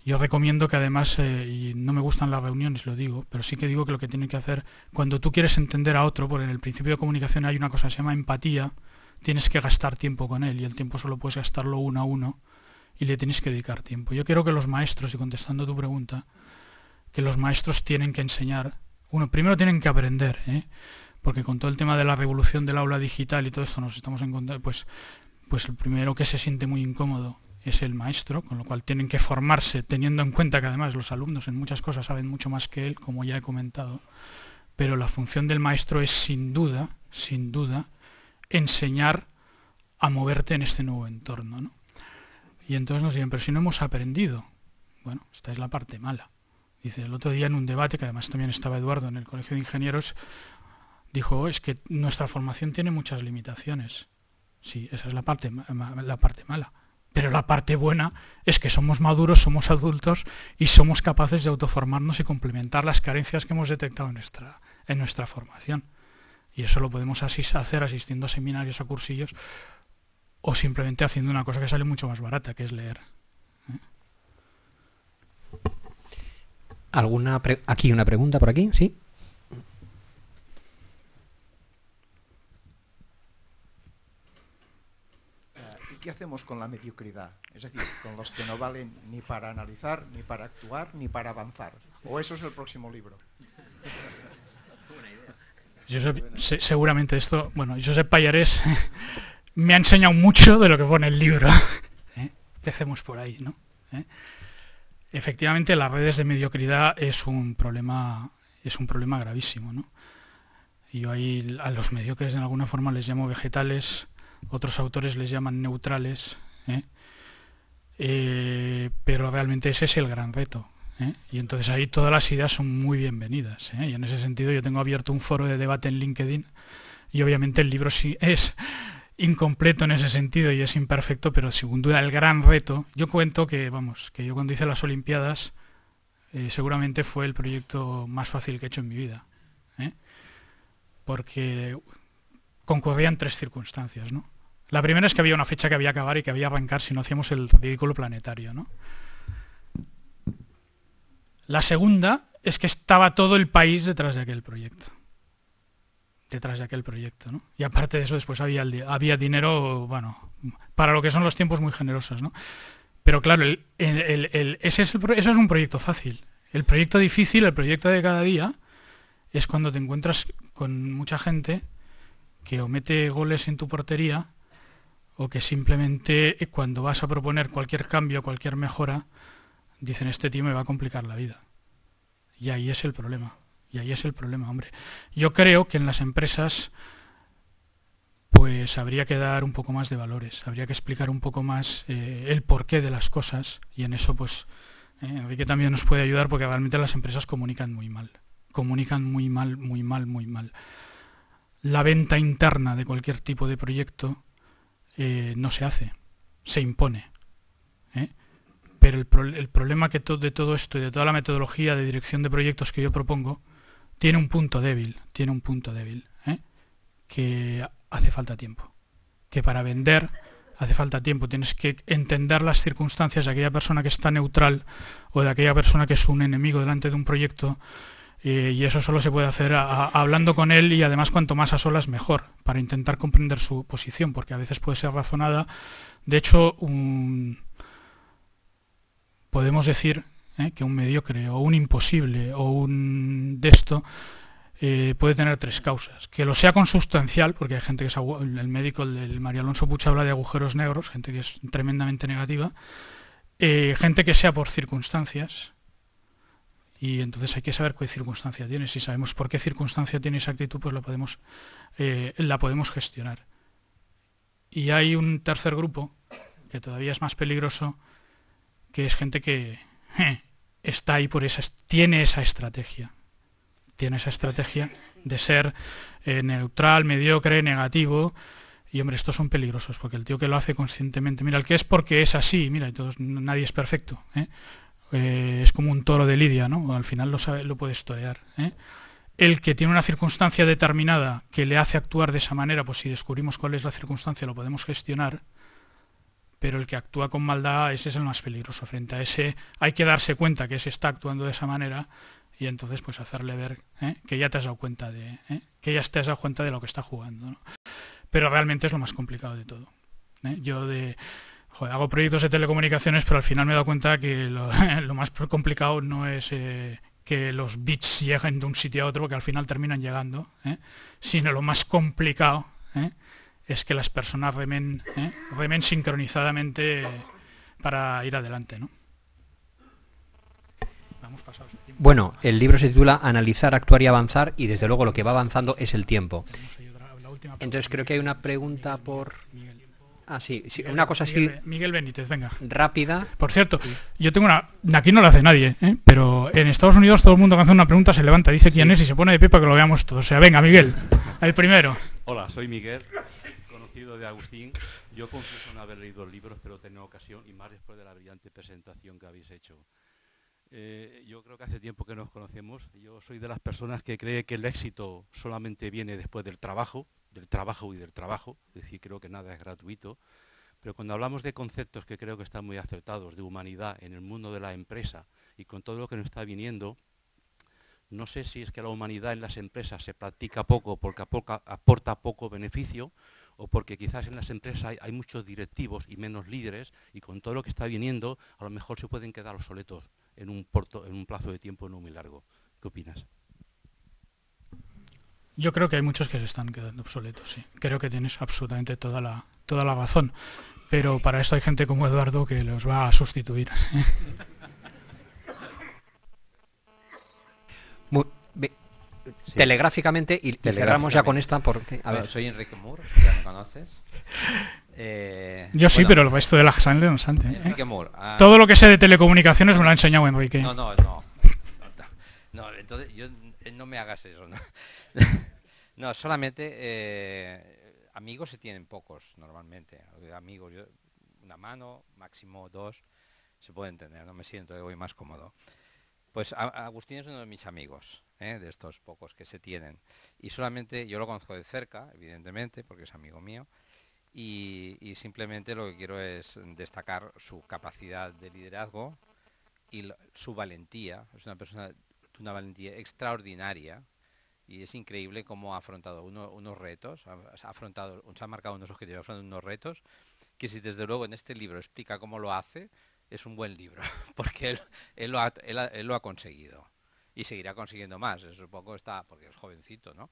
Yo recomiendo que además, eh, y no me gustan las reuniones, lo digo, pero sí que digo que lo que tienen que hacer cuando tú quieres entender a otro, porque en el principio de comunicación hay una cosa que se llama empatía, tienes que gastar tiempo con él y el tiempo solo puedes gastarlo uno a uno y le tienes que dedicar tiempo. Yo quiero que los maestros, y contestando tu pregunta, que los maestros tienen que enseñar, uno, primero tienen que aprender, ¿eh? porque con todo el tema de la revolución del aula digital y todo esto nos estamos encontrando, pues, pues el primero que se siente muy incómodo es el maestro, con lo cual tienen que formarse, teniendo en cuenta que además los alumnos en muchas cosas saben mucho más que él, como ya he comentado, pero la función del maestro es sin duda, sin duda, enseñar a moverte en este nuevo entorno. Y entonces nos dicen, pero si no hemos aprendido, bueno, esta es la parte mala. Dice, el otro día en un debate, que además también estaba Eduardo en el Colegio de Ingenieros, dijo, oh, es que nuestra formación tiene muchas limitaciones. Sí, esa es la parte, la parte mala. Pero la parte buena es que somos maduros, somos adultos y somos capaces de autoformarnos y complementar las carencias que hemos detectado en nuestra, en nuestra formación. Y eso lo podemos así hacer asistiendo a seminarios, a cursillos o simplemente haciendo una cosa que sale mucho más barata, que es leer. ¿Eh? ¿Alguna aquí una pregunta por aquí? ¿Sí? ¿qué hacemos con la mediocridad? Es decir, con los que no valen ni para analizar, ni para actuar, ni para avanzar. ¿O eso es el próximo libro? seguramente esto, bueno, yo sé Payarés me ha enseñado mucho de lo que pone el libro. ¿Eh? hacemos por ahí, ¿no? ¿Eh? Efectivamente, las redes de mediocridad es un problema, es un problema gravísimo, ¿no? Yo ahí a los mediocres de alguna forma les llamo vegetales, otros autores les llaman neutrales, ¿eh? Eh, pero realmente ese es el gran reto. ¿eh? Y entonces ahí todas las ideas son muy bienvenidas. Y en ese sentido yo tengo abierto un foro de debate en LinkedIn y obviamente el libro sí es incompleto en ese sentido y es imperfecto, pero según duda el gran reto. Yo cuento que, vamos, que yo cuando hice las Olimpiadas seguramente fue el proyecto más fácil que he hecho en mi vida. Porque concurrían tres circunstancias, ¿no? La primera es que había una fecha que había que acabar y que había que arrancar si no hacíamos el ridículo planetario, ¿no? La segunda es que estaba todo el país detrás de aquel proyecto. Detrás de aquel proyecto, ¿no? Y aparte de eso, después había, había dinero, bueno, para lo que son los tiempos muy generosos, ¿no? Pero claro, ese es eso es un proyecto fácil. El proyecto difícil, el proyecto de cada día, es cuando te encuentras con mucha gente que o mete goles en tu portería o que simplemente eh, cuando vas a proponer cualquier cambio, cualquier mejora, dicen este tío me va a complicar la vida. Y ahí es el problema. Y ahí es el problema, hombre. Yo creo que en las empresas pues habría que dar un poco más de valores, habría que explicar un poco más eh, el porqué de las cosas y en eso pues eh, también nos puede ayudar porque realmente las empresas comunican muy mal, comunican muy mal, muy mal, muy mal. La venta interna de cualquier tipo de proyecto eh, no se hace, se impone. ¿eh? Pero el, problema que de todo esto y de toda la metodología de dirección de proyectos que yo propongo tiene un punto débil, tiene un punto débil, ¿eh? que hace falta tiempo. Que para vender hace falta tiempo, tienes que entender las circunstancias de aquella persona que está neutral o de aquella persona que es un enemigo delante de un proyecto y eso solo se puede hacer hablando con él y además cuanto más a solas mejor, para intentar comprender su posición, porque a veces puede ser razonada. De hecho, podemos decir eh, que un mediocre o un imposible o un de esto eh, puede tener tres causas. Que lo sea consustancial, porque hay gente que es el médico, del María Alonso Pucha habla de agujeros negros, gente que es tremendamente negativa, eh, gente que sea por circunstancias y entonces hay que saber qué circunstancia tiene. Si sabemos por qué circunstancia tiene esa actitud, pues la podemos, eh, la podemos gestionar. Y hay un tercer grupo, que todavía es más peligroso, que es gente que eh, está ahí por esa, tiene esa estrategia. Tiene esa estrategia de ser eh, neutral, mediocre, negativo. Y hombre, estos son peligrosos, porque el tío que lo hace conscientemente, mira, el que es porque es así, mira, todos, nadie es perfecto. Eh, es como un toro de lidia, ¿no? Al final lo, sabe, lo puedes torear. ¿eh? El que tiene una circunstancia determinada que le hace actuar de esa manera, pues si descubrimos cuál es la circunstancia lo podemos gestionar, pero el que actúa con maldad, ese es el más peligroso. Frente a ese hay que darse cuenta que se está actuando de esa manera y entonces pues hacerle ver ¿eh? que ya te has dado cuenta de, que ya te has dado cuenta de lo que está jugando. Pero realmente es lo más complicado de todo. Yo de hago proyectos de telecomunicaciones, pero al final me he dado cuenta que lo, más complicado no es eh, que los bits lleguen de un sitio a otro, que al final terminan llegando, ¿eh? sino lo más complicado ¿eh? es que las personas remen, sincronizadamente para ir adelante. Bueno, el libro se titula Analizar, actuar y avanzar, y desde luego lo que va avanzando es el tiempo. Entonces creo que hay una pregunta por... Ah, sí, una cosa así. Miguel, Benítez, venga. Rápida. Por cierto, yo tengo una. Aquí no lo hace nadie, ¿eh? pero en Estados Unidos todo el mundo que hace una pregunta se levanta, dice quién es y se pone de pie para que lo veamos todos. O sea, venga, Miguel, el primero. Hola, soy Miguel, conocido de Agustín. Yo confieso no haber leído libros, pero tengo ocasión, y más después de la brillante presentación que habéis hecho. Eh, yo creo que hace tiempo que nos conocemos. Yo soy de las personas que cree que el éxito solamente viene después del trabajo del trabajo y del trabajo, es decir, creo que nada es gratuito, pero cuando hablamos de conceptos que creo que están muy acertados, de humanidad en el mundo de la empresa y con todo lo que nos está viniendo, no sé si es que la humanidad en las empresas se practica poco porque aporta poco beneficio o porque quizás en las empresas hay, muchos directivos y menos líderes y con todo lo que está viniendo a lo mejor se pueden quedar obsoletos en un, en un plazo de tiempo no muy largo. ¿Qué opinas? Yo creo que hay muchos que se están quedando obsoletos, sí. Creo que tienes absolutamente toda la, toda la razón. Pero para esto hay gente como Eduardo que los va a sustituir. Telegráficamente, y, cerramos ya con esta. Porque, soy Enrique Moore, ya me conoces. Eh, Yo sí, pero el visto de la Hassan ¿eh? Enrique ah. Todo lo que sé de telecomunicaciones me lo ha enseñado Enrique. No, no, no. No, entonces yo eh, no me hagas eso, ¿no? solamente eh, amigos se tienen pocos normalmente. Amigos, yo, una mano, máximo dos, se puede entender, no me siento, hoy eh, más cómodo. Pues Agustín es uno de mis amigos, de estos pocos que se tienen. Y solamente yo lo conozco de cerca, evidentemente, porque es amigo mío. Y, simplemente lo que quiero es destacar su capacidad de liderazgo y su valentía. Es una persona una valentía extraordinaria y es increíble cómo ha afrontado unos retos, ha, afrontado, se ha marcado unos objetivos, ha unos retos, que si desde luego en este libro explica cómo lo hace, es un buen libro, porque él, lo, ha, conseguido y seguirá consiguiendo más, poco está, porque es jovencito, ¿no?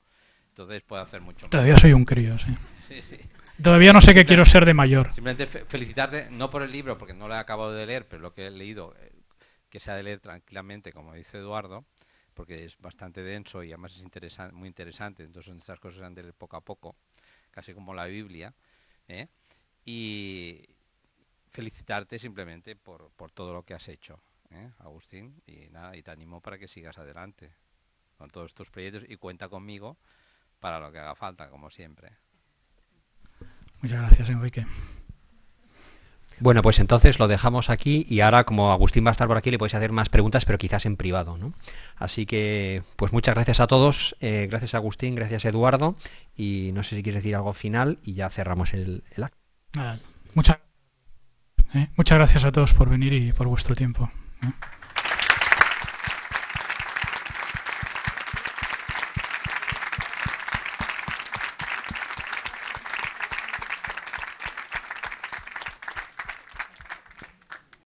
Entonces puede hacer mucho Todavía soy un crío, sí. Todavía no sé qué quiero ser de mayor. Simplemente felicitarte, no por el libro, porque no lo he acabado de leer, pero lo que he leído, eh, que se ha de leer tranquilamente, como dice Eduardo, porque es bastante denso y además es muy interesante. Entonces estas cosas andan de poco a poco, casi como la Biblia. ¿eh? Y felicitarte simplemente por, todo lo que has hecho, ¿eh, Agustín. Y nada, y te animo para que sigas adelante con todos estos proyectos y cuenta conmigo para lo que haga falta, como siempre. Muchas gracias, Enrique. Bueno, pues entonces lo dejamos aquí y ahora como Agustín va a estar por aquí le podéis hacer más preguntas, pero quizás en privado. ¿no? Así que, pues muchas gracias a todos, eh, gracias Agustín, gracias Eduardo y no sé si quieres decir algo final y ya cerramos el, acto. Muchas, eh, muchas gracias a todos por venir y por vuestro tiempo.